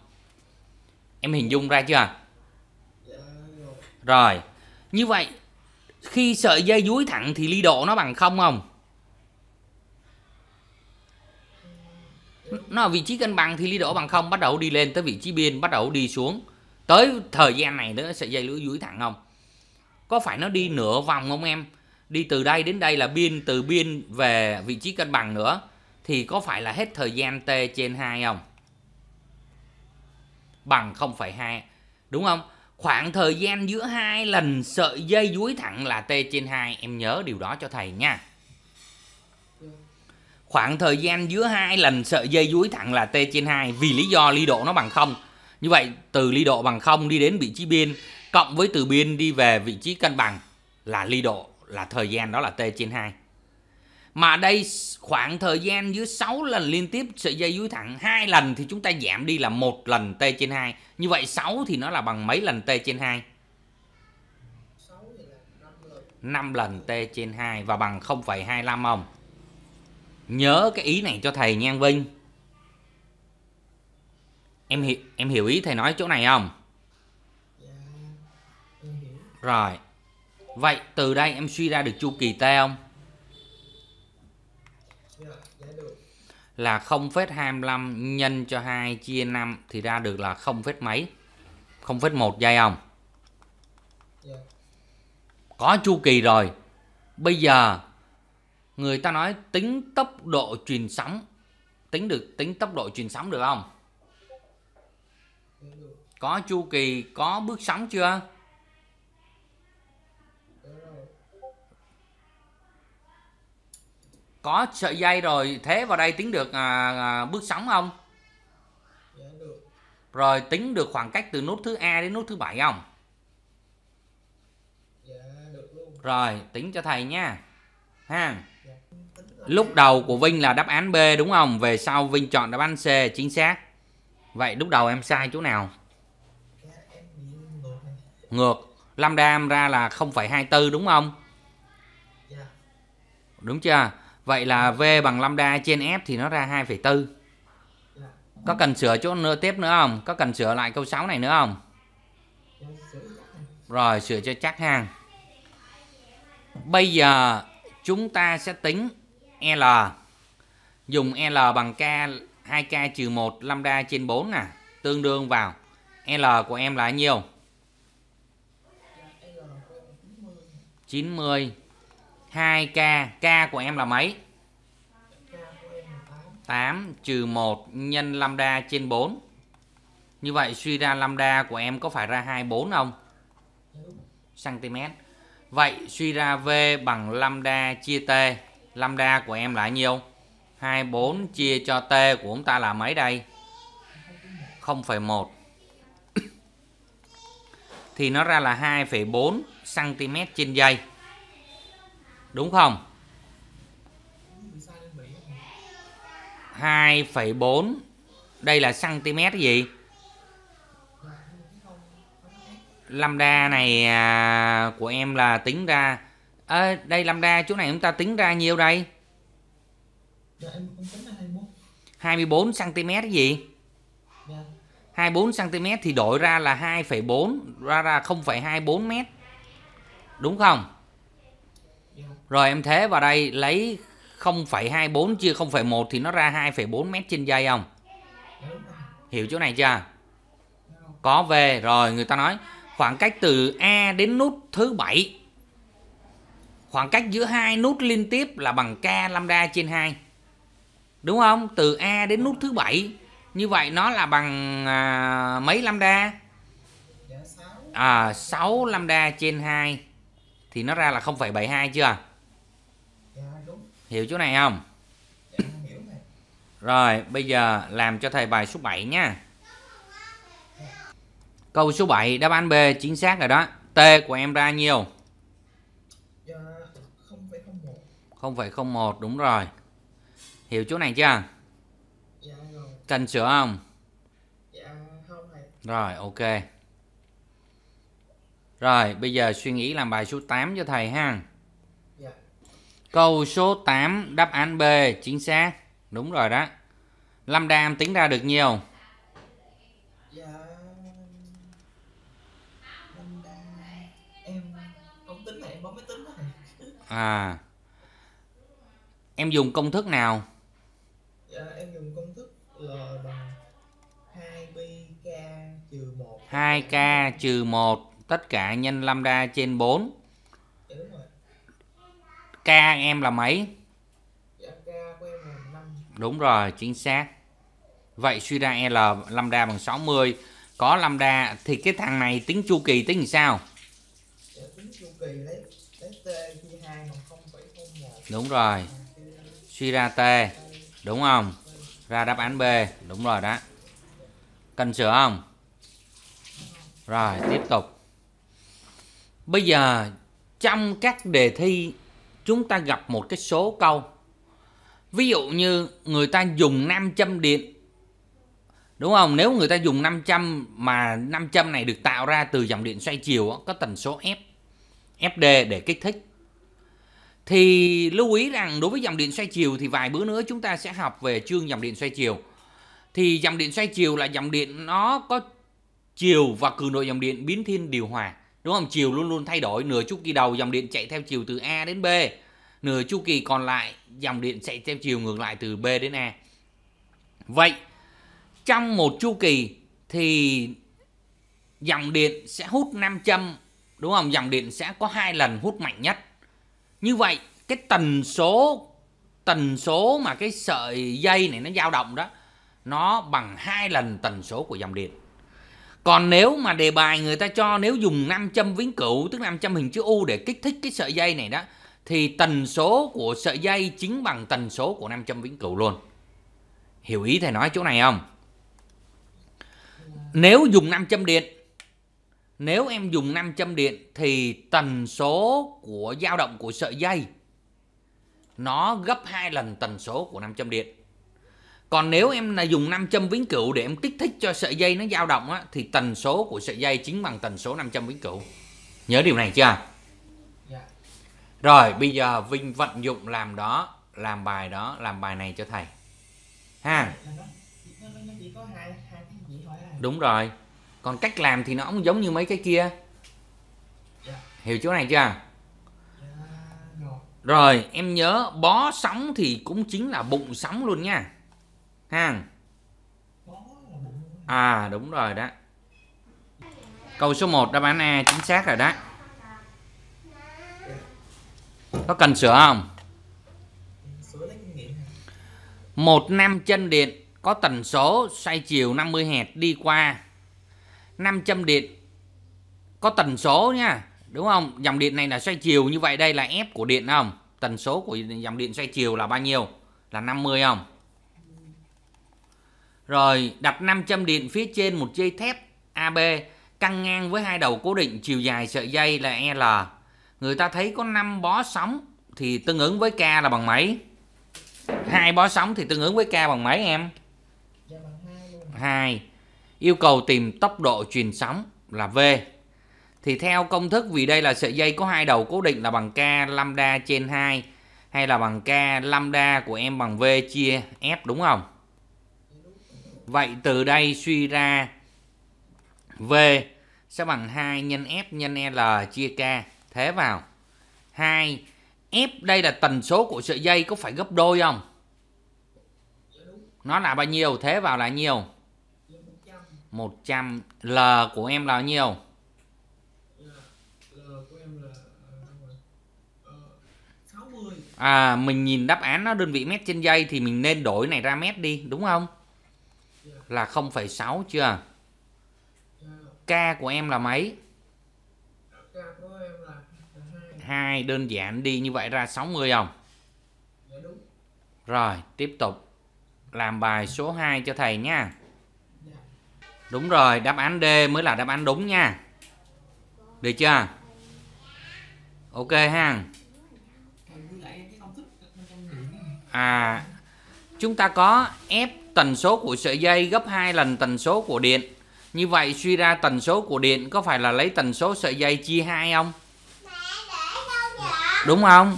em hình dung ra chưa rồi như vậy khi sợi dây dúi thẳng thì ly độ nó bằng không không nó ở vị trí cân bằng thì ly đổ bằng không bắt đầu đi lên tới vị trí biên bắt đầu đi xuống tới thời gian này nữa sẽ dây lưỡi dưới thẳng không có phải nó đi nửa vòng không em đi từ đây đến đây là biên từ biên về vị trí cân bằng nữa thì có phải là hết thời gian t trên 2 không bằng 0,2 đúng không khoảng thời gian giữa hai lần sợi dây dưới thẳng là t trên 2 em nhớ điều đó cho thầy nha khoảng thời gian giữa hai lần sợi dây duỗi thẳng là t trên 2 vì lý do ly độ nó bằng không như vậy từ ly độ bằng không đi đến vị trí biên cộng với từ biên đi về vị trí cân bằng là ly độ là thời gian đó là t trên 2 mà đây khoảng thời gian dưới 6 lần liên tiếp sợi dây duỗi thẳng hai lần thì chúng ta giảm đi là một lần t trên 2. Như vậy 6 thì nó là bằng mấy lần t trên 2? 5 lần t trên 2 và bằng 0,25 không? Nhớ cái ý này cho thầy nha Vinh. Em hiểu em hiểu ý thầy nói chỗ này không? Rồi. Vậy từ đây em suy ra được chu kỳ T không? Là 0,25 nhân cho 2 chia 5 thì ra được là 0, mấy? 0,1 giây không? Có chu kỳ rồi. Bây giờ người ta nói tính tốc độ truyền sóng tính được tính tốc độ truyền sóng được không có chu kỳ có bước sóng chưa có sợi dây rồi thế vào đây tính được à, à, bước sóng không rồi tính được khoảng cách từ nút thứ A đến nút thứ bảy không rồi tính cho thầy nha ha Lúc đầu của Vinh là đáp án B đúng không? Về sau Vinh chọn đáp án C chính xác. Vậy lúc đầu em sai chỗ nào? Ngược. Lambda em ra là 0,24 đúng không? Đúng chưa? Vậy là V bằng lambda trên F thì nó ra 2,4. Có cần sửa chỗ nữa tiếp nữa không? Có cần sửa lại câu 6 này nữa không? Rồi sửa cho chắc hàng. Bây giờ chúng ta sẽ tính L dùng L bằng K 2K trừ 1 lambda trên 4 nè à? tương đương vào L của em là nhiêu 90 2K K của em là mấy 8 trừ 1 nhân lambda trên 4 như vậy suy ra lambda của em có phải ra 24 không cm Vậy suy ra V bằng lambda chia T lambda của em là nhiêu 24 chia cho t của chúng ta là mấy đây 0,1 thì nó ra là 2,4 cm trên giây đúng không 2,4 đây là cm gì lambda này à, của em là tính ra à, đây lambda chỗ này chúng ta tính ra nhiêu đây dạ, 24 cm cái gì dạ. 24 cm thì đổi ra là 2,4 ra ra 0,24 m đúng không dạ. rồi em thế vào đây lấy 0,24 chia 0,1 thì nó ra 2,4 m trên giây không dạ, hiểu chỗ này chưa có về rồi người ta nói khoảng cách từ A đến nút thứ bảy khoảng cách giữa hai nút liên tiếp là bằng k lambda trên 2 đúng không từ a đến nút thứ bảy như vậy nó là bằng à, mấy lambda à, 6 lambda trên 2 thì nó ra là 0,72 chưa hiểu chỗ này không rồi bây giờ làm cho thầy bài số 7 nha câu số 7 đáp án B chính xác rồi đó T của em ra nhiều 0,01 đúng rồi Hiểu chỗ này chưa? Dạ rồi Cần sửa không? Dạ không thầy Rồi ok Rồi bây giờ suy nghĩ làm bài số 8 cho thầy ha Dạ Câu số 8 đáp án B chính xác Đúng rồi đó Lambda em tính ra được nhiều Dạ Lambda Em không tính này em bấm máy tính đó À Em dùng công thức nào? Dạ, em dùng công thức L bằng 2πk trừ 1. 2k trừ 1 tất cả nhân lambda trên 4. Dạ, k em là mấy? Dạ, k của em là 5. Đúng rồi, chính xác. Vậy suy ra L lambda bằng 60. Có lambda thì cái thằng này tính chu kỳ tính làm sao? Dạ, tính chu kỳ lấy lấy t chia 2 bằng 0,01. Đúng rồi suy ra T đúng không ra đáp án B đúng rồi đó cần sửa không rồi tiếp tục bây giờ trong các đề thi chúng ta gặp một cái số câu ví dụ như người ta dùng 500 điện đúng không nếu người ta dùng 500 mà 500 này được tạo ra từ dòng điện xoay chiều có tần số F FD để kích thích thì lưu ý rằng đối với dòng điện xoay chiều thì vài bữa nữa chúng ta sẽ học về chương dòng điện xoay chiều thì dòng điện xoay chiều là dòng điện nó có chiều và cường độ dòng điện biến thiên điều hòa đúng không chiều luôn luôn thay đổi nửa chu kỳ đầu dòng điện chạy theo chiều từ a đến b nửa chu kỳ còn lại dòng điện chạy theo chiều ngược lại từ b đến a vậy trong một chu kỳ thì dòng điện sẽ hút nam châm đúng không dòng điện sẽ có hai lần hút mạnh nhất như vậy cái tần số tần số mà cái sợi dây này nó dao động đó nó bằng hai lần tần số của dòng điện còn nếu mà đề bài người ta cho nếu dùng 500 vĩnh cửu tức 500 hình chữ U để kích thích cái sợi dây này đó thì tần số của sợi dây chính bằng tần số của 500 vĩnh cửu luôn. Hiểu ý thầy nói chỗ này không? Nếu dùng 500 điện nếu em dùng 500 điện thì tần số của dao động của sợi dây nó gấp 2 lần tần số của 500 điện. Còn nếu em là dùng 500 vĩnh cửu để em kích thích cho sợi dây nó dao động á, thì tần số của sợi dây chính bằng tần số 500 vĩnh cửu. Nhớ điều này chưa? Dạ. Rồi bây giờ Vinh vận dụng làm đó, làm bài đó, làm bài này cho thầy. Ha. Dạ, à. Đúng rồi còn cách làm thì nó cũng giống như mấy cái kia dạ. hiểu chỗ này chưa dạ, rồi em nhớ bó sóng thì cũng chính là bụng sóng luôn nha ha à đúng rồi đó câu số 1 đáp án A chính xác rồi đó có cần sửa không một nam chân điện có tần số xoay chiều 50 Hz đi qua 500 điện có tần số nha đúng không dòng điện này là xoay chiều như vậy đây là ép của điện không tần số của dòng điện xoay chiều là bao nhiêu là 50 không rồi đặt 500 điện phía trên một dây thép AB căng ngang với hai đầu cố định chiều dài sợi dây là L người ta thấy có 5 bó sóng thì tương ứng với K là bằng mấy hai bó sóng thì tương ứng với K bằng mấy em 2 yêu cầu tìm tốc độ truyền sóng là V. Thì theo công thức vì đây là sợi dây có hai đầu cố định là bằng K lambda trên 2 hay là bằng K lambda của em bằng V chia F đúng không? Vậy từ đây suy ra V sẽ bằng 2 nhân F nhân L chia K thế vào. 2 F đây là tần số của sợi dây có phải gấp đôi không? Nó là bao nhiêu? Thế vào là nhiều 100 L của em là nhiêu? À, ờ, à, mình nhìn đáp án nó đơn vị mét trên giây thì mình nên đổi này ra mét đi, đúng không? Dạ. Là 0,6 chưa? Dạ. K của em là mấy? hai đơn giản đi như vậy ra 60 không? Dạ, rồi, tiếp tục làm bài số 2 cho thầy nha. Đúng rồi, đáp án D mới là đáp án đúng nha. Được chưa? Ok ha. À, chúng ta có F tần số của sợi dây gấp 2 lần tần số của điện. Như vậy suy ra tần số của điện có phải là lấy tần số sợi dây chia 2 không? Đúng không?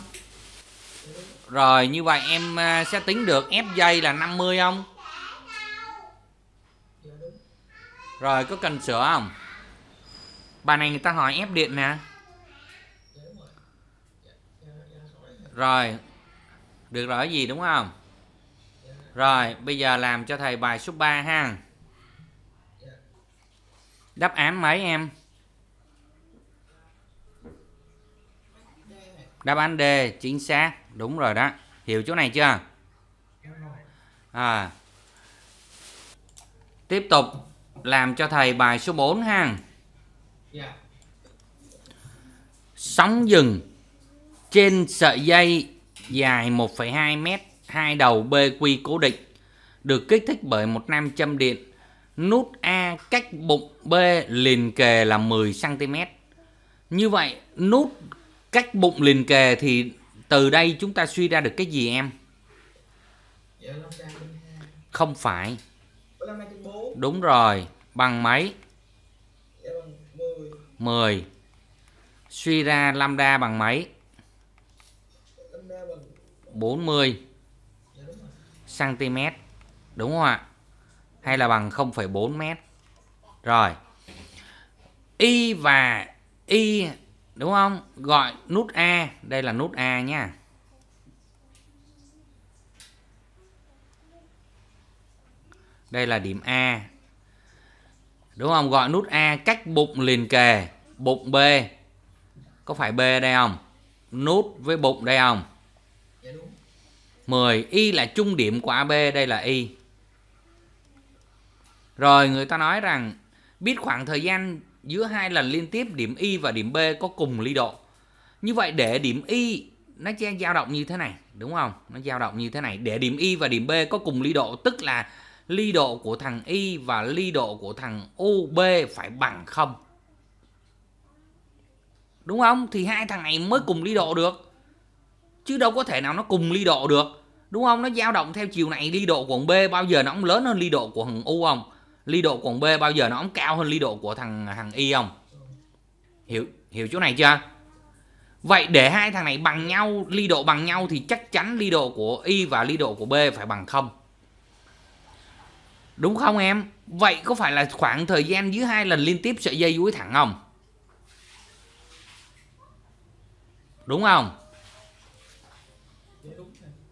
Rồi như vậy em à, sẽ tính được F dây là 50 không? Rồi có cần sửa không Bài này người ta hỏi ép điện nè Rồi Được rồi gì đúng không Rồi bây giờ làm cho thầy bài số 3 ha Đáp án mấy em Đáp án D chính xác Đúng rồi đó Hiểu chỗ này chưa À Tiếp tục làm cho thầy bài số 4 ha. Yeah. Dạ. Sóng dừng trên sợi dây dài 1,2 mét, hai đầu BQ cố định được kích thích bởi một nam châm điện. Nút A cách bụng B liền kề là 10 cm. Như vậy nút cách bụng liền kề thì từ đây chúng ta suy ra được cái gì em? Dạ, Không phải. Đúng rồi, bằng mấy? 10. Dạ, Suy ra lambda bằng mấy? 40 dạ, cm. Đúng không ạ? Hay là bằng 0,4 m. Rồi. Y và y đúng không? Gọi nút A, đây là nút A nha. đây là điểm A đúng không gọi nút A cách bụng liền kề bụng B có phải B đây không nút với bụng đây không 10 dạ Y là trung điểm của AB đây là Y rồi người ta nói rằng biết khoảng thời gian giữa hai lần liên tiếp điểm Y và điểm B có cùng ly độ như vậy để điểm Y nó sẽ dao động như thế này đúng không nó dao động như thế này để điểm Y và điểm B có cùng ly độ tức là ly độ của thằng Y và ly độ của thằng UB phải bằng không. Đúng không? Thì hai thằng này mới cùng ly độ được. Chứ đâu có thể nào nó cùng ly độ được. Đúng không? Nó dao động theo chiều này ly độ của thằng B bao giờ nó cũng lớn hơn ly độ của thằng U không? Ly độ của thằng B bao giờ nó cũng cao hơn ly độ của thằng thằng Y không? Hiểu hiểu chỗ này chưa? Vậy để hai thằng này bằng nhau, ly độ bằng nhau thì chắc chắn ly độ của Y và ly độ của B phải bằng không Đúng không em? Vậy có phải là khoảng thời gian dưới hai lần liên tiếp sợi dây duỗi thẳng không? Đúng không?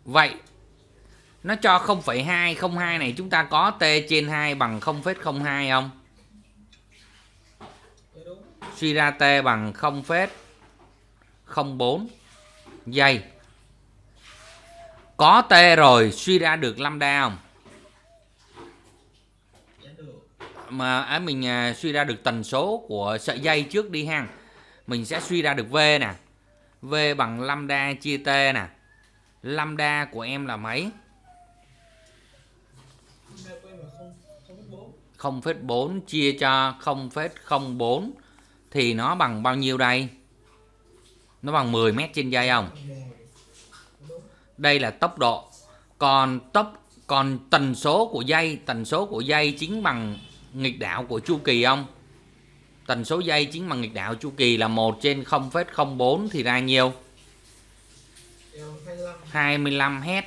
Vậy nó cho 0,202 này chúng ta có t trên 2 bằng 0,02 không? Suy ra t bằng 0,04 giây. Có t rồi suy ra được lambda không? mà à, mình suy ra được tần số của sợi dây trước đi ha mình sẽ suy ra được V nè V bằng lambda chia T nè lambda của em là mấy 0,4 chia cho 0,04 thì nó bằng bao nhiêu đây? Nó bằng 10 mét trên dây không? Đây là tốc độ. Còn tốc còn tần số của dây, tần số của dây chính bằng nghịch đạo của chu kỳ không tần số dây chính bằng nghịch đạo chu kỳ là 1 trên 0,04 thì ra nhiều 25 Hz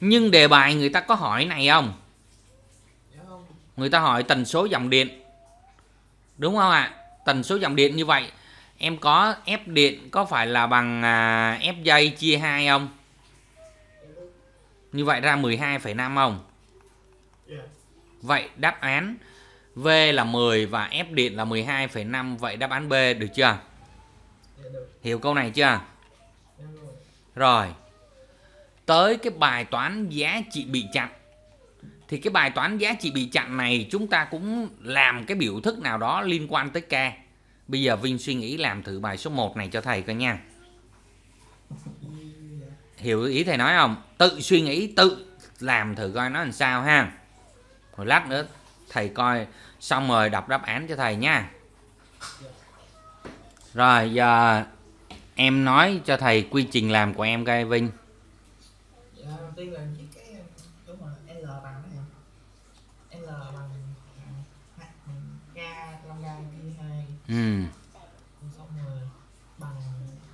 nhưng đề bài người ta có hỏi này không người ta hỏi tần số dòng điện đúng không ạ tần số dòng điện như vậy em có ép điện có phải là bằng à, ép dây chia 2 không như vậy ra 12,5 không dạ. vậy đáp án V là 10 và F điện là 12,5 vậy đáp án B được chưa? Hiểu câu này chưa? Rồi. Tới cái bài toán giá trị bị chặn. Thì cái bài toán giá trị bị chặn này chúng ta cũng làm cái biểu thức nào đó liên quan tới K. Bây giờ Vinh suy nghĩ làm thử bài số 1 này cho thầy coi nha. Hiểu ý thầy nói không? Tự suy nghĩ, tự làm thử coi nó làm sao ha. Rồi lát nữa thầy coi xong rồi đọc đáp án cho thầy nha rồi giờ em nói cho thầy quy trình làm của em coi Vinh dạ, ừ. xong rồi bằng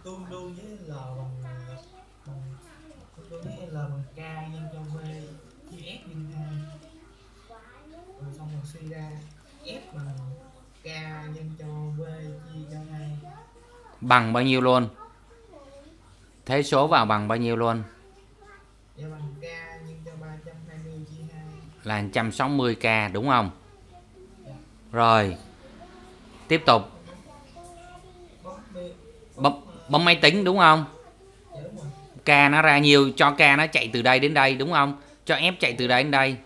tương đương với L bằng bằng tương đương với L bằng K nhân cho V chia S nhân 2 rồi xong rồi suy ra f bằng k nhân cho v chia cho hai bằng bao nhiêu luôn thế số vào bằng bao nhiêu luôn dạ, bằng k nhân cho 320 chia 2 là 160k đúng không dạ. rồi tiếp tục bấm, ờ, máy tính đúng không k dạ, nó ra nhiều cho k nó chạy từ đây đến đây đúng không cho f chạy từ đây đến đây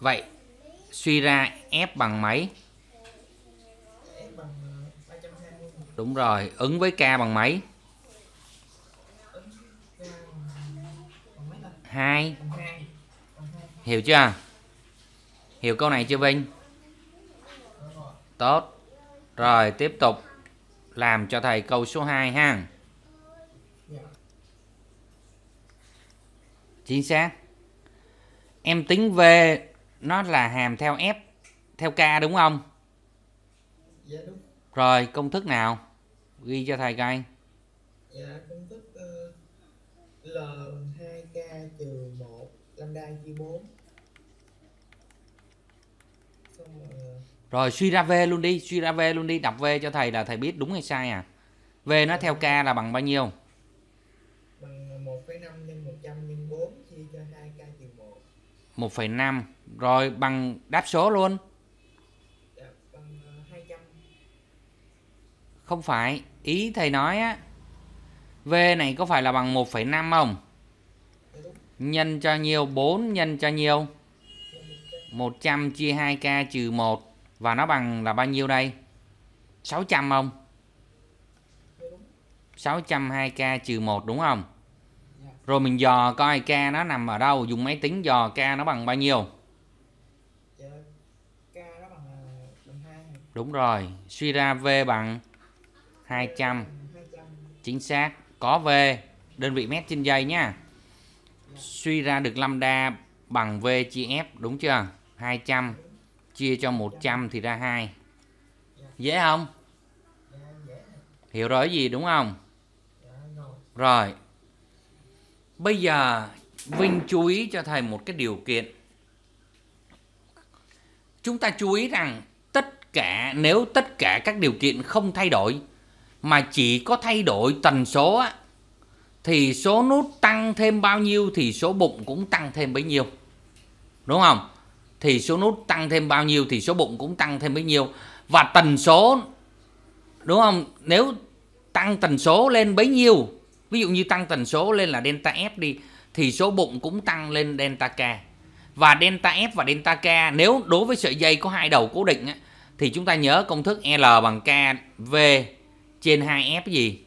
vậy suy ra F bằng mấy? Đúng rồi, ứng với K bằng mấy? 2. Hiểu chưa? Hiểu câu này chưa Vinh? Tốt. Rồi, tiếp tục làm cho thầy câu số 2 ha. Chính xác. Em tính v nó là hàm theo f theo k đúng không dạ, đúng. rồi công thức nào ghi cho thầy coi dạ công thức uh, l 2k trừ 1 lambda chia 4 Xong rồi... Ờ, rồi suy ra v luôn đi suy ra v luôn đi đọc v cho thầy là thầy biết đúng hay sai à v nó theo k là bằng bao nhiêu bằng 1,5 nhân 100 nhân 4 chia cho 2k 1 1,5 rồi bằng đáp số luôn. Không phải, ý thầy nói á. V này có phải là bằng 1,5 không? Nhân cho nhiêu? 4 nhân cho nhiêu? 100 chia 2k trừ 1 và nó bằng là bao nhiêu đây? 600 không? 600 2k trừ 1 đúng không? Rồi mình dò coi k nó nằm ở đâu, dùng máy tính dò k nó bằng bao nhiêu? Đúng rồi, suy ra V bằng 200. Chính xác, có V, đơn vị mét trên giây nhá Suy ra được lambda bằng V chia F, đúng chưa? 200 chia cho 100 thì ra 2. Dễ không? Hiểu rồi gì đúng không? Rồi. Bây giờ Vinh chú ý cho thầy một cái điều kiện. Chúng ta chú ý rằng cả nếu tất cả các điều kiện không thay đổi mà chỉ có thay đổi tần số á thì số nút tăng thêm bao nhiêu thì số bụng cũng tăng thêm bấy nhiêu. Đúng không? Thì số nút tăng thêm bao nhiêu thì số bụng cũng tăng thêm bấy nhiêu và tần số đúng không? Nếu tăng tần số lên bấy nhiêu, ví dụ như tăng tần số lên là delta F đi thì số bụng cũng tăng lên delta K. Và delta F và delta K nếu đối với sợi dây có hai đầu cố định á thì chúng ta nhớ công thức L bằng KV trên 2F gì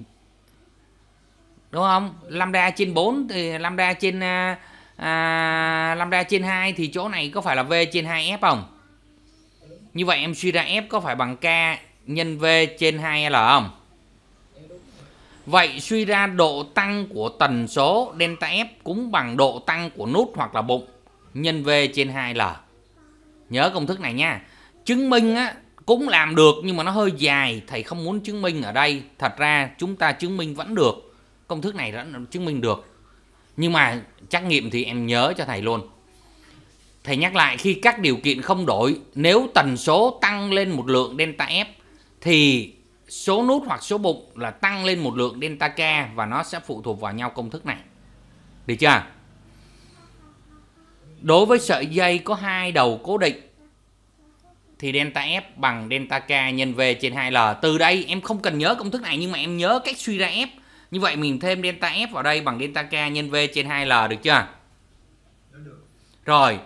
đúng không lambda trên 4 thì lambda trên à, à lambda trên 2 thì chỗ này có phải là V trên 2F không như vậy em suy ra F có phải bằng K nhân V trên 2L không Vậy suy ra độ tăng của tần số delta F cũng bằng độ tăng của nút hoặc là bụng nhân V trên 2L. Nhớ công thức này nha. Chứng minh á, cũng làm được nhưng mà nó hơi dài thầy không muốn chứng minh ở đây thật ra chúng ta chứng minh vẫn được công thức này vẫn chứng minh được nhưng mà trắc nghiệm thì em nhớ cho thầy luôn thầy nhắc lại khi các điều kiện không đổi nếu tần số tăng lên một lượng delta f thì số nút hoặc số bụng là tăng lên một lượng delta k và nó sẽ phụ thuộc vào nhau công thức này được chưa đối với sợi dây có hai đầu cố định thì delta F bằng delta K nhân V trên 2L. Từ đây em không cần nhớ công thức này nhưng mà em nhớ cách suy ra F. Như vậy mình thêm delta F vào đây bằng delta K nhân V trên 2L được chưa? Được. Rồi,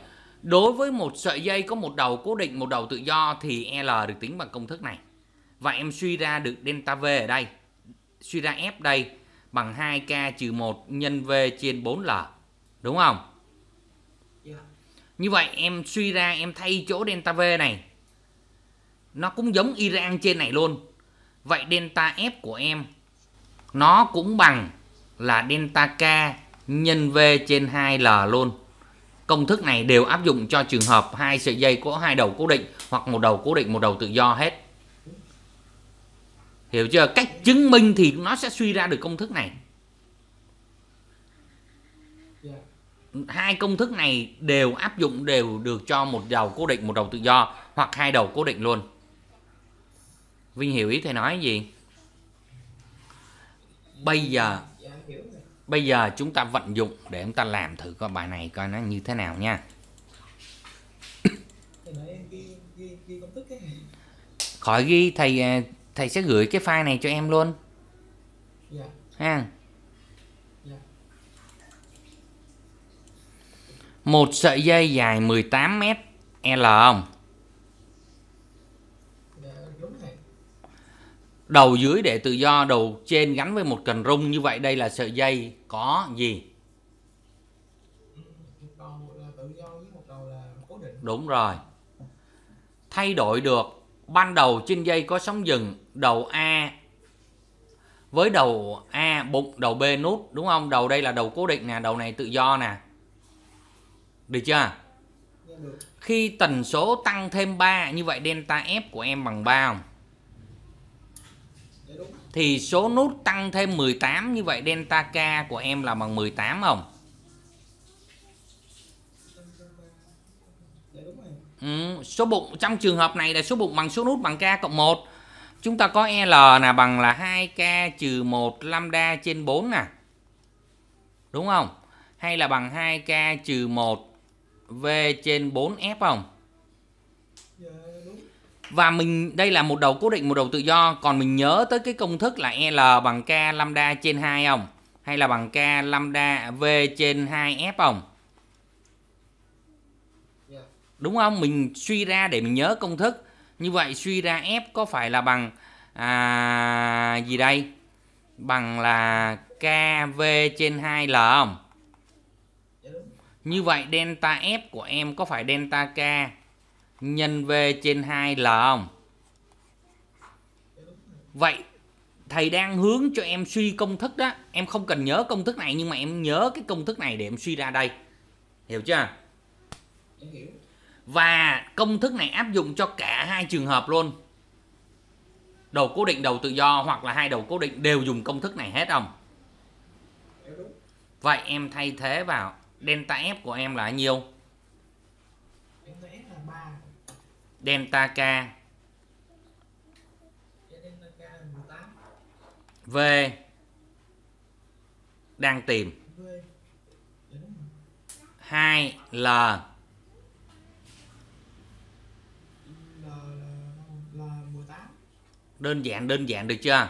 đối với một sợi dây có một đầu cố định, một đầu tự do thì L được tính bằng công thức này. Và em suy ra được delta V ở đây. Suy ra F đây bằng 2K trừ 1 nhân V trên 4L. Đúng không? Dạ. Như vậy em suy ra em thay chỗ delta V này nó cũng giống Iran trên này luôn. Vậy delta F của em nó cũng bằng là delta K nhân V trên 2L luôn. Công thức này đều áp dụng cho trường hợp hai sợi dây có hai đầu cố định hoặc một đầu cố định một đầu tự do hết. Hiểu chưa? Cách chứng minh thì nó sẽ suy ra được công thức này. Hai công thức này đều áp dụng đều được cho một đầu cố định một đầu tự do hoặc hai đầu cố định luôn. Vinh hiểu ý thầy nói gì? Bây giờ Bây giờ chúng ta vận dụng để chúng ta làm thử coi bài này coi nó như thế nào nha. Khỏi ghi thầy à, thầy sẽ gửi cái file này cho em luôn. Ha. Một sợi dây dài 18 m L không? đầu dưới để tự do đầu trên gắn với một cần rung như vậy đây là sợi dây có gì đúng rồi thay đổi được ban đầu trên dây có sóng dừng đầu A với đầu A bụng đầu B nút đúng không đầu đây là đầu cố định nè đầu này tự do nè được chưa khi tần số tăng thêm 3 như vậy delta F của em bằng 3 không thì số nút tăng thêm 18 như vậy delta k của em là bằng 18 không? Ừ, số bụng trong trường hợp này là số bụng bằng số nút bằng k cộng 1. Chúng ta có L là bằng là 2k trừ 1 lambda trên 4 nè. Đúng không? Hay là bằng 2k trừ 1 v trên 4f không? và mình đây là một đầu cố định một đầu tự do còn mình nhớ tới cái công thức là L bằng K lambda trên 2 không hay là bằng K lambda V trên 2F không đúng không mình suy ra để mình nhớ công thức như vậy suy ra F có phải là bằng à, gì đây bằng là KV trên 2L không như vậy delta F của em có phải delta K nhân V trên 2L không? Vậy thầy đang hướng cho em suy công thức đó. Em không cần nhớ công thức này nhưng mà em nhớ cái công thức này để em suy ra đây. Hiểu chưa? Và công thức này áp dụng cho cả hai trường hợp luôn. Đầu cố định, đầu tự do hoặc là hai đầu cố định đều dùng công thức này hết không? Vậy em thay thế vào delta F của em là nhiêu? delta k v đang tìm 2 l đơn giản đơn giản được chưa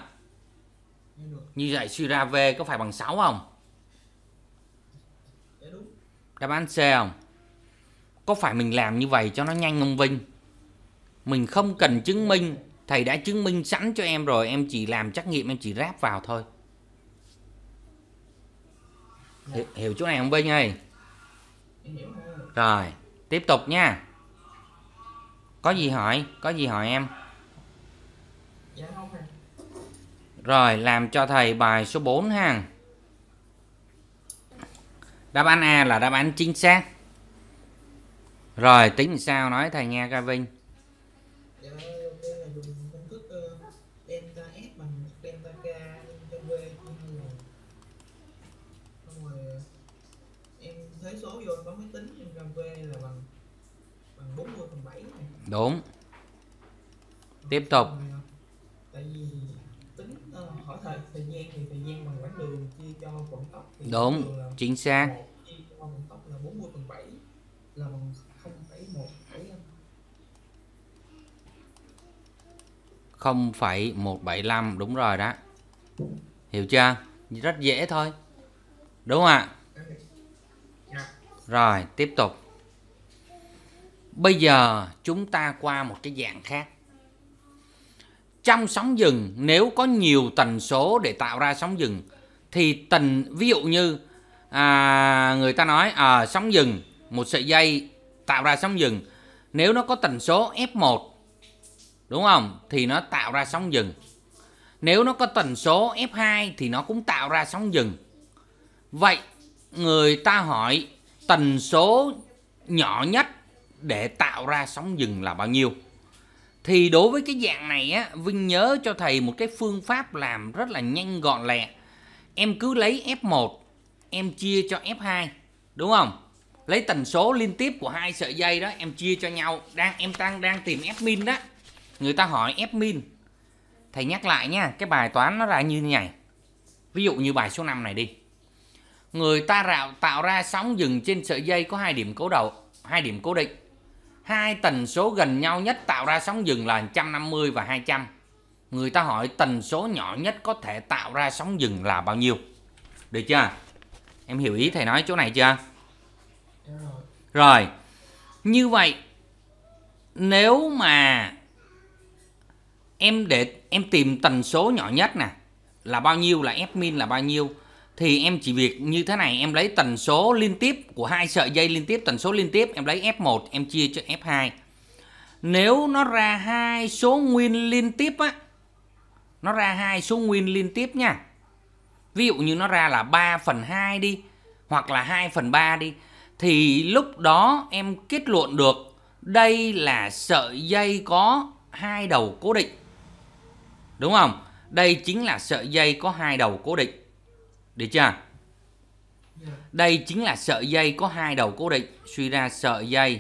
như vậy suy ra v có phải bằng 6 không đáp án c không có phải mình làm như vậy cho nó nhanh không Vinh mình không cần chứng minh thầy đã chứng minh sẵn cho em rồi em chỉ làm trắc nghiệm em chỉ ráp vào thôi dạ. hiểu, hiểu chỗ này không Vinh ơi rồi tiếp tục nha có gì hỏi có gì hỏi em dạ, rồi làm cho thầy bài số 4 ha đáp án A là đáp án chính xác rồi tính sao nói thầy nghe ca Vinh dạ cái là dùng công thức ờ, delta s bằng delta k cho v xong rồi ờ, em thấy số vô có máy tính em ra v là bằng bằng 40 phần 7 này. đúng ờ, tiếp tục tại vì tính uh, hỏi thời, thời gian thì thời gian bằng quãng đường chia cho vận tốc đúng chính xác 0,175 đúng rồi đó hiểu chưa rất dễ thôi đúng không ạ rồi tiếp tục bây giờ chúng ta qua một cái dạng khác trong sóng dừng nếu có nhiều tần số để tạo ra sóng dừng thì tần ví dụ như à, người ta nói à, sóng dừng một sợi dây tạo ra sóng dừng nếu nó có tần số F1 đúng không thì nó tạo ra sóng dừng nếu nó có tần số F2 thì nó cũng tạo ra sóng dừng vậy người ta hỏi tần số nhỏ nhất để tạo ra sóng dừng là bao nhiêu thì đối với cái dạng này á Vinh nhớ cho thầy một cái phương pháp làm rất là nhanh gọn lẹ em cứ lấy F1 em chia cho F2 đúng không lấy tần số liên tiếp của hai sợi dây đó em chia cho nhau đang em đang đang tìm F min đó người ta hỏi admin thầy nhắc lại nha cái bài toán nó là như này ví dụ như bài số 5 này đi người ta rạo tạo ra sóng dừng trên sợi dây có hai điểm cố đầu hai điểm cố định hai tần số gần nhau nhất tạo ra sóng dừng là 150 và 200 người ta hỏi tần số nhỏ nhất có thể tạo ra sóng dừng là bao nhiêu được chưa em hiểu ý thầy nói chỗ này chưa rồi như vậy nếu mà em để em tìm tần số nhỏ nhất nè là bao nhiêu là admin là bao nhiêu thì em chỉ việc như thế này em lấy tần số liên tiếp của hai sợi dây liên tiếp tần số liên tiếp em lấy F1 em chia cho F2 nếu nó ra hai số nguyên liên tiếp á nó ra hai số nguyên liên tiếp nha ví dụ như nó ra là 3 phần 2 đi hoặc là 2 phần 3 đi thì lúc đó em kết luận được đây là sợi dây có hai đầu cố định Đúng không? Đây chính là sợi dây có hai đầu cố định. Được chưa? Đây chính là sợi dây có hai đầu cố định. Suy ra sợi dây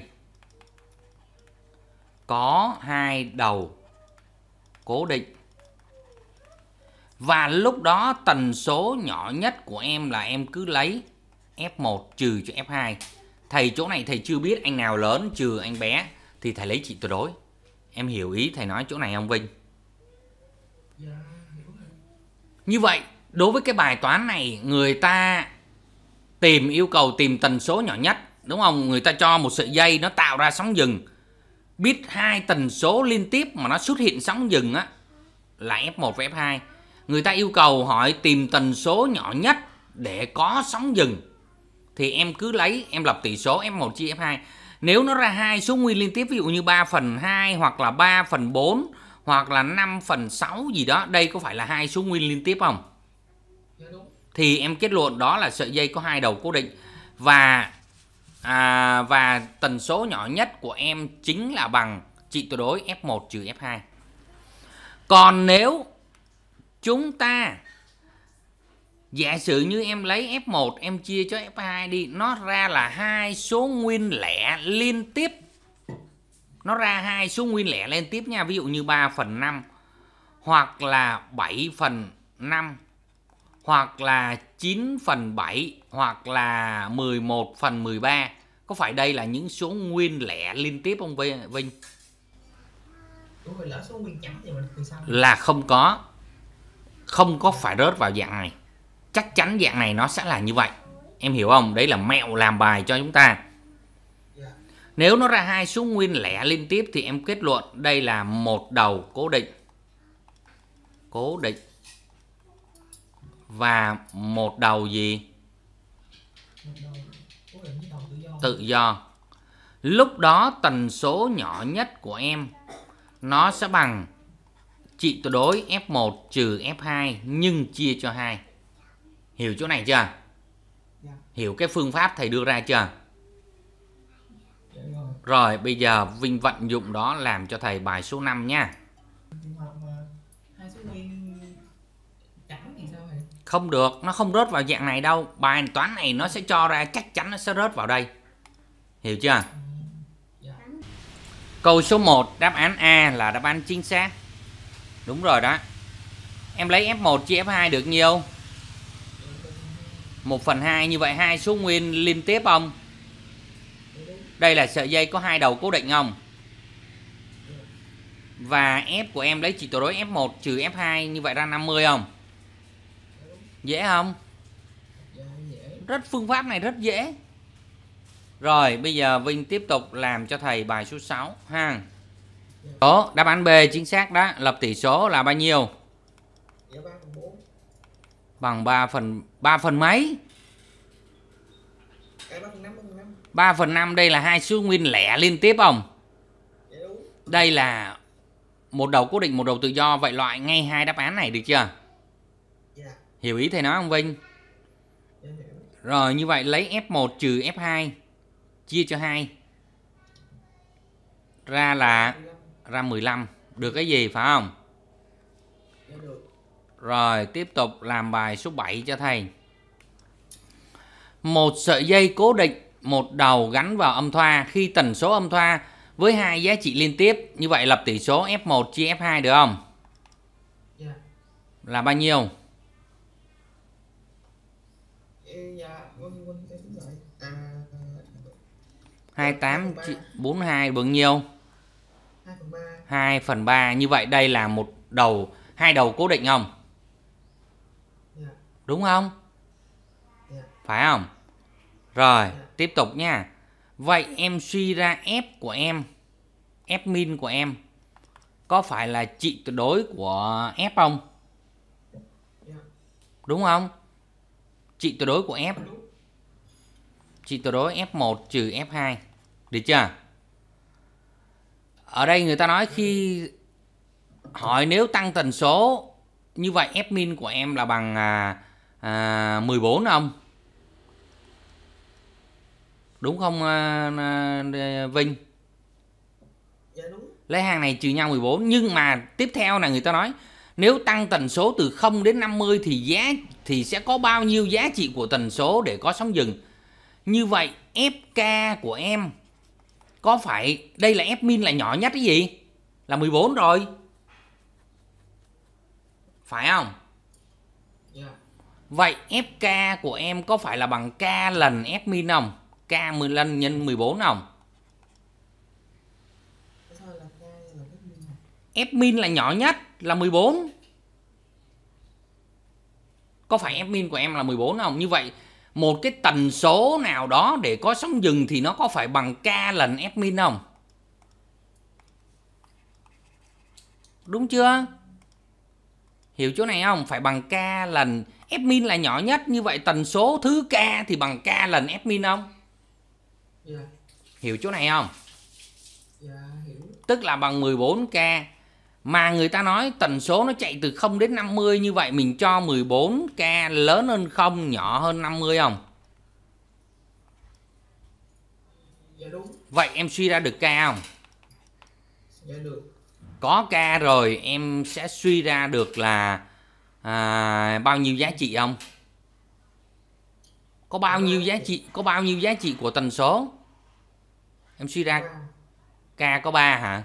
có hai đầu cố định. Và lúc đó tần số nhỏ nhất của em là em cứ lấy F1 trừ cho F2. Thầy chỗ này thầy chưa biết anh nào lớn trừ anh bé thì thầy lấy trị tuyệt đối. Em hiểu ý thầy nói chỗ này không Vinh? như vậy đối với cái bài toán này người ta tìm yêu cầu tìm tần số nhỏ nhất đúng không người ta cho một sợi dây nó tạo ra sóng dừng biết hai tần số liên tiếp mà nó xuất hiện sóng dừng á là F1 và F2 người ta yêu cầu hỏi tìm tần số nhỏ nhất để có sóng dừng thì em cứ lấy em lập tỷ số F1 chia F2 nếu nó ra hai số nguyên liên tiếp ví dụ như 3 phần 2 hoặc là 3 phần 4 hoặc là 5 phần 6 gì đó đây có phải là hai số nguyên liên tiếp không thì em kết luận đó là sợi dây có hai đầu cố định và à, và tần số nhỏ nhất của em chính là bằng trị tuyệt đối F1 trừ F2 còn nếu chúng ta giả sử như em lấy F1 em chia cho F2 đi nó ra là hai số nguyên lẻ liên tiếp nó ra hai số nguyên lẻ lên tiếp nha ví dụ như 3 phần 5 hoặc là 7 phần 5 hoặc là 9 phần 7 hoặc là 11 phần 13 có phải đây là những số nguyên lẻ liên tiếp không Vinh? là không có không có phải rớt vào dạng này chắc chắn dạng này nó sẽ là như vậy em hiểu không đấy là mẹo làm bài cho chúng ta nếu nó ra hai số nguyên lẻ liên tiếp thì em kết luận đây là một đầu cố định. Cố định. Và một đầu gì? Tự do. Lúc đó tần số nhỏ nhất của em nó sẽ bằng trị tuyệt đối F1 trừ F2 nhưng chia cho 2. Hiểu chỗ này chưa? Dạ. Hiểu cái phương pháp thầy đưa ra chưa? Rồi bây giờ Vinh vận dụng đó làm cho thầy bài số 5 nha. Không được, nó không rớt vào dạng này đâu. Bài toán này nó sẽ cho ra chắc chắn nó sẽ rớt vào đây. Hiểu chưa? Câu số 1 đáp án A là đáp án chính xác. Đúng rồi đó. Em lấy F1 chia F2 được nhiêu? 1 phần 2 như vậy hai số nguyên liên tiếp không? đây là sợi dây có hai đầu cố định không và F của em lấy chỉ tuyệt đối F1 trừ F2 như vậy ra 50 không dễ không rất phương pháp này rất dễ rồi bây giờ Vinh tiếp tục làm cho thầy bài số 6 ha đó đáp án B chính xác đó lập tỷ số là bao nhiêu bằng 3 phần 3 phần mấy 3 phần 5 đây là hai số nguyên lẻ liên tiếp không đây là một đầu cố định một đầu tự do vậy loại ngay hai đáp án này được chưa hiểu ý thầy nói không Vinh rồi như vậy lấy F1 trừ F2 chia cho 2 ra là ra 15 được cái gì phải không rồi tiếp tục làm bài số 7 cho thầy một sợi dây cố định một đầu gắn vào âm thoa khi tần số âm thoa với hai giá trị liên tiếp như vậy lập tỷ số F1 chia F2 được không? Dạ. Là bao nhiêu? Dạ, à, hai tám bốn hai bao nhiêu hai phần ba như vậy đây là một đầu hai đầu cố định không dạ. đúng không phải không rồi tiếp tục nha vậy em suy ra f của em f min của em có phải là trị tuyệt đối của f không đúng không trị tuyệt đối của f trị tuyệt đối f1 trừ f2 được chưa ở đây người ta nói khi hỏi nếu tăng tần số như vậy f min của em là bằng à, à, 14 không Đúng không uh, Vinh? Dạ, đúng. Lấy hàng này trừ nhau 14 nhưng mà tiếp theo là người ta nói nếu tăng tần số từ 0 đến 50 thì giá thì sẽ có bao nhiêu giá trị của tần số để có sóng dừng. Như vậy FK của em có phải đây là F min là nhỏ nhất cái gì? Là 14 rồi. Phải không? Yeah. Dạ. Vậy FK của em có phải là bằng K lần F min không? K15 nhân 14 không? Fmin là nhỏ nhất là 14. Có phải Fmin của em là 14 không? Như vậy một cái tần số nào đó để có sóng dừng thì nó có phải bằng K lần Fmin không? Đúng chưa? Hiểu chỗ này không? Phải bằng K lần Fmin là nhỏ nhất như vậy tần số thứ K thì bằng K lần Fmin không? Dạ. Hiểu chỗ này không? Dạ, Tức là bằng 14k mà người ta nói tần số nó chạy từ 0 đến 50 như vậy mình cho 14k lớn hơn 0 nhỏ hơn 50 không? Dạ, vậy em suy ra được k không? Có k rồi em sẽ suy ra được là à, bao nhiêu giá trị không? Có bao nhiêu giá trị có bao nhiêu giá trị của tần số? em suy ra k có 3 hả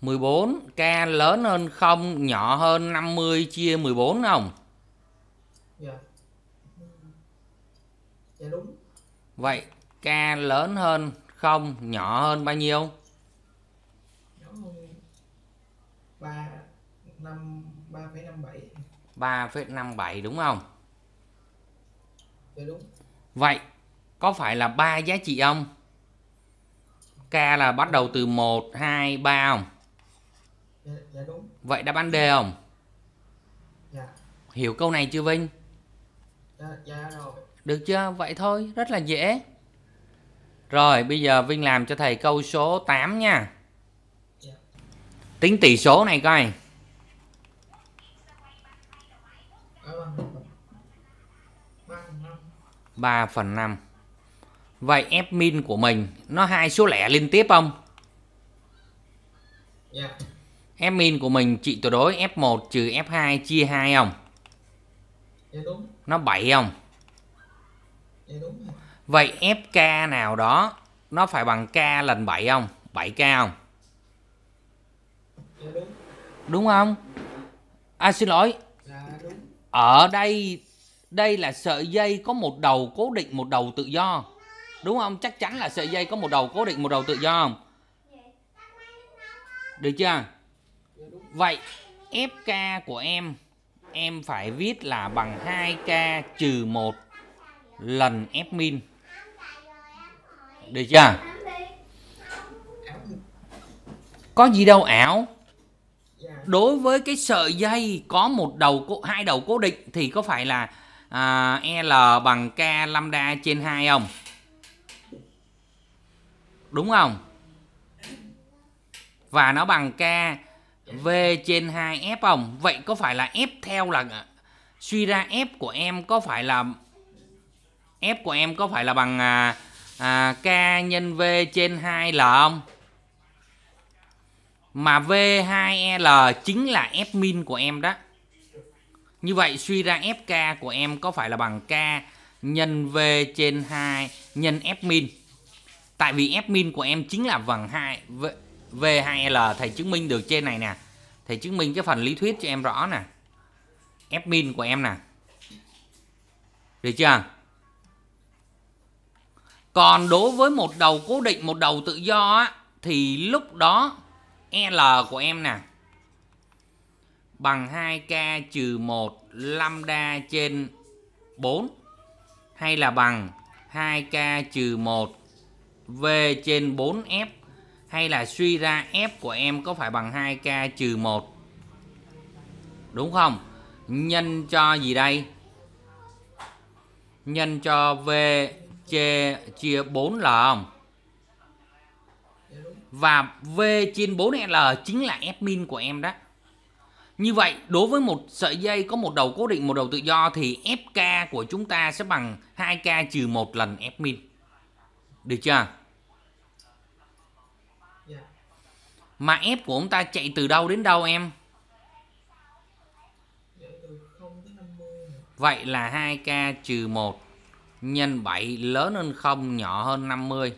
mười bốn k lớn hơn không nhỏ hơn năm mươi chia mười bốn không dạ. dạ đúng vậy k lớn hơn không nhỏ hơn bao nhiêu ba 3,57 đúng không? Dạ, đúng. Vậy có phải là ba giá trị không? K là bắt đầu từ 1, 2, 3 không? Dạ, dạ, đúng. Vậy đáp án D không? Dạ. Hiểu câu này chưa Vinh? Dạ, dạ rồi. Được chưa? Vậy thôi, rất là dễ. Rồi, bây giờ Vinh làm cho thầy câu số 8 nha. Dạ. Tính tỷ số này coi. 3 phần 5 Vậy F min của mình nó hai số lẻ liên tiếp không? Yeah. Dạ. F min của mình trị tuyệt đối F1 trừ F2 chia 2 không? Yeah, dạ đúng. Nó 7 không? Yeah, dạ đúng. Vậy FK nào đó nó phải bằng K lần 7 không? 7K không? Yeah, đúng. đúng không? À xin lỗi. Yeah, đúng. Ở đây đây là sợi dây có một đầu cố định một đầu tự do đúng không chắc chắn là sợi dây có một đầu cố định một đầu tự do không được chưa vậy fk của em em phải viết là bằng 2k trừ 1 lần f min được chưa có gì đâu ảo đối với cái sợi dây có một đầu hai đầu cố định thì có phải là à, L bằng K lambda trên 2 không? Đúng không? Và nó bằng K V trên 2F không? Vậy có phải là F theo là suy ra F của em có phải là F của em có phải là bằng à, à, K nhân V trên 2L không? Mà V2L chính là F min của em đó. Như vậy suy ra fk của em có phải là bằng k nhân v trên 2 nhân f min. Tại vì f min của em chính là bằng 2 v, v2l thầy chứng minh được trên này nè. Thầy chứng minh cái phần lý thuyết cho em rõ nè. F min của em nè. Được chưa? Còn đối với một đầu cố định, một đầu tự do á thì lúc đó L của em nè bằng 2k trừ 1 lambda trên 4 hay là bằng 2k trừ 1 v trên 4f hay là suy ra f của em có phải bằng 2k trừ 1 đúng không nhân cho gì đây nhân cho v chia chia 4l không và v trên 4l chính là f min của em đó như vậy, đối với một sợi dây có một đầu cố định, một đầu tự do thì Fk của chúng ta sẽ bằng 2K trừ 1 lần F Được chưa? Dạ. Mà F của chúng ta chạy từ đâu đến đâu em? Dạ, vậy là 2K trừ 1 nhân 7 lớn hơn 0 nhỏ hơn 50.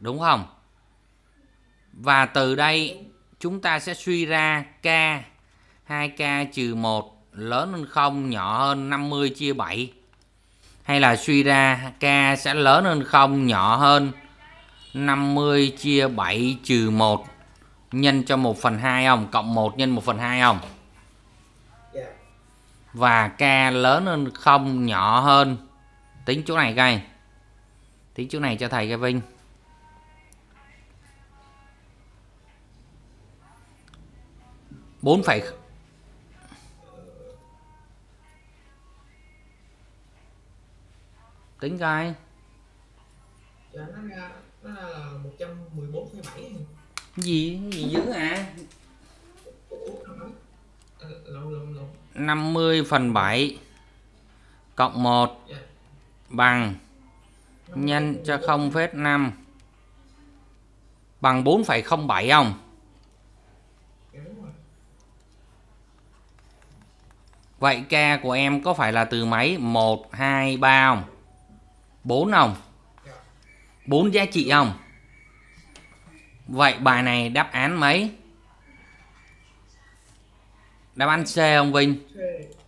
Đúng không? Và từ đây dạ chúng ta sẽ suy ra k 2k trừ 1 lớn hơn 0 nhỏ hơn 50 chia 7 hay là suy ra k sẽ lớn hơn 0 nhỏ hơn 50 chia 7 trừ 1 nhân cho 1 phần 2 không? Cộng 1 nhân 1 phần 2 không? Dạ. Và k lớn hơn 0 nhỏ hơn Tính chỗ này coi Tính chỗ này cho thầy cái Vinh 4 phẩy tính coi dạ, nó ra nó là 114,7 gì gì dữ à năm mươi phần bảy cộng một yeah. Dạ. bằng nhân cho không phết năm bằng bốn phẩy không bảy không Vậy ca của em có phải là từ máy 1, 2, 3 không? 4 không? 4 giá trị không? Vậy bài này đáp án mấy? Đáp án C không Vinh? C.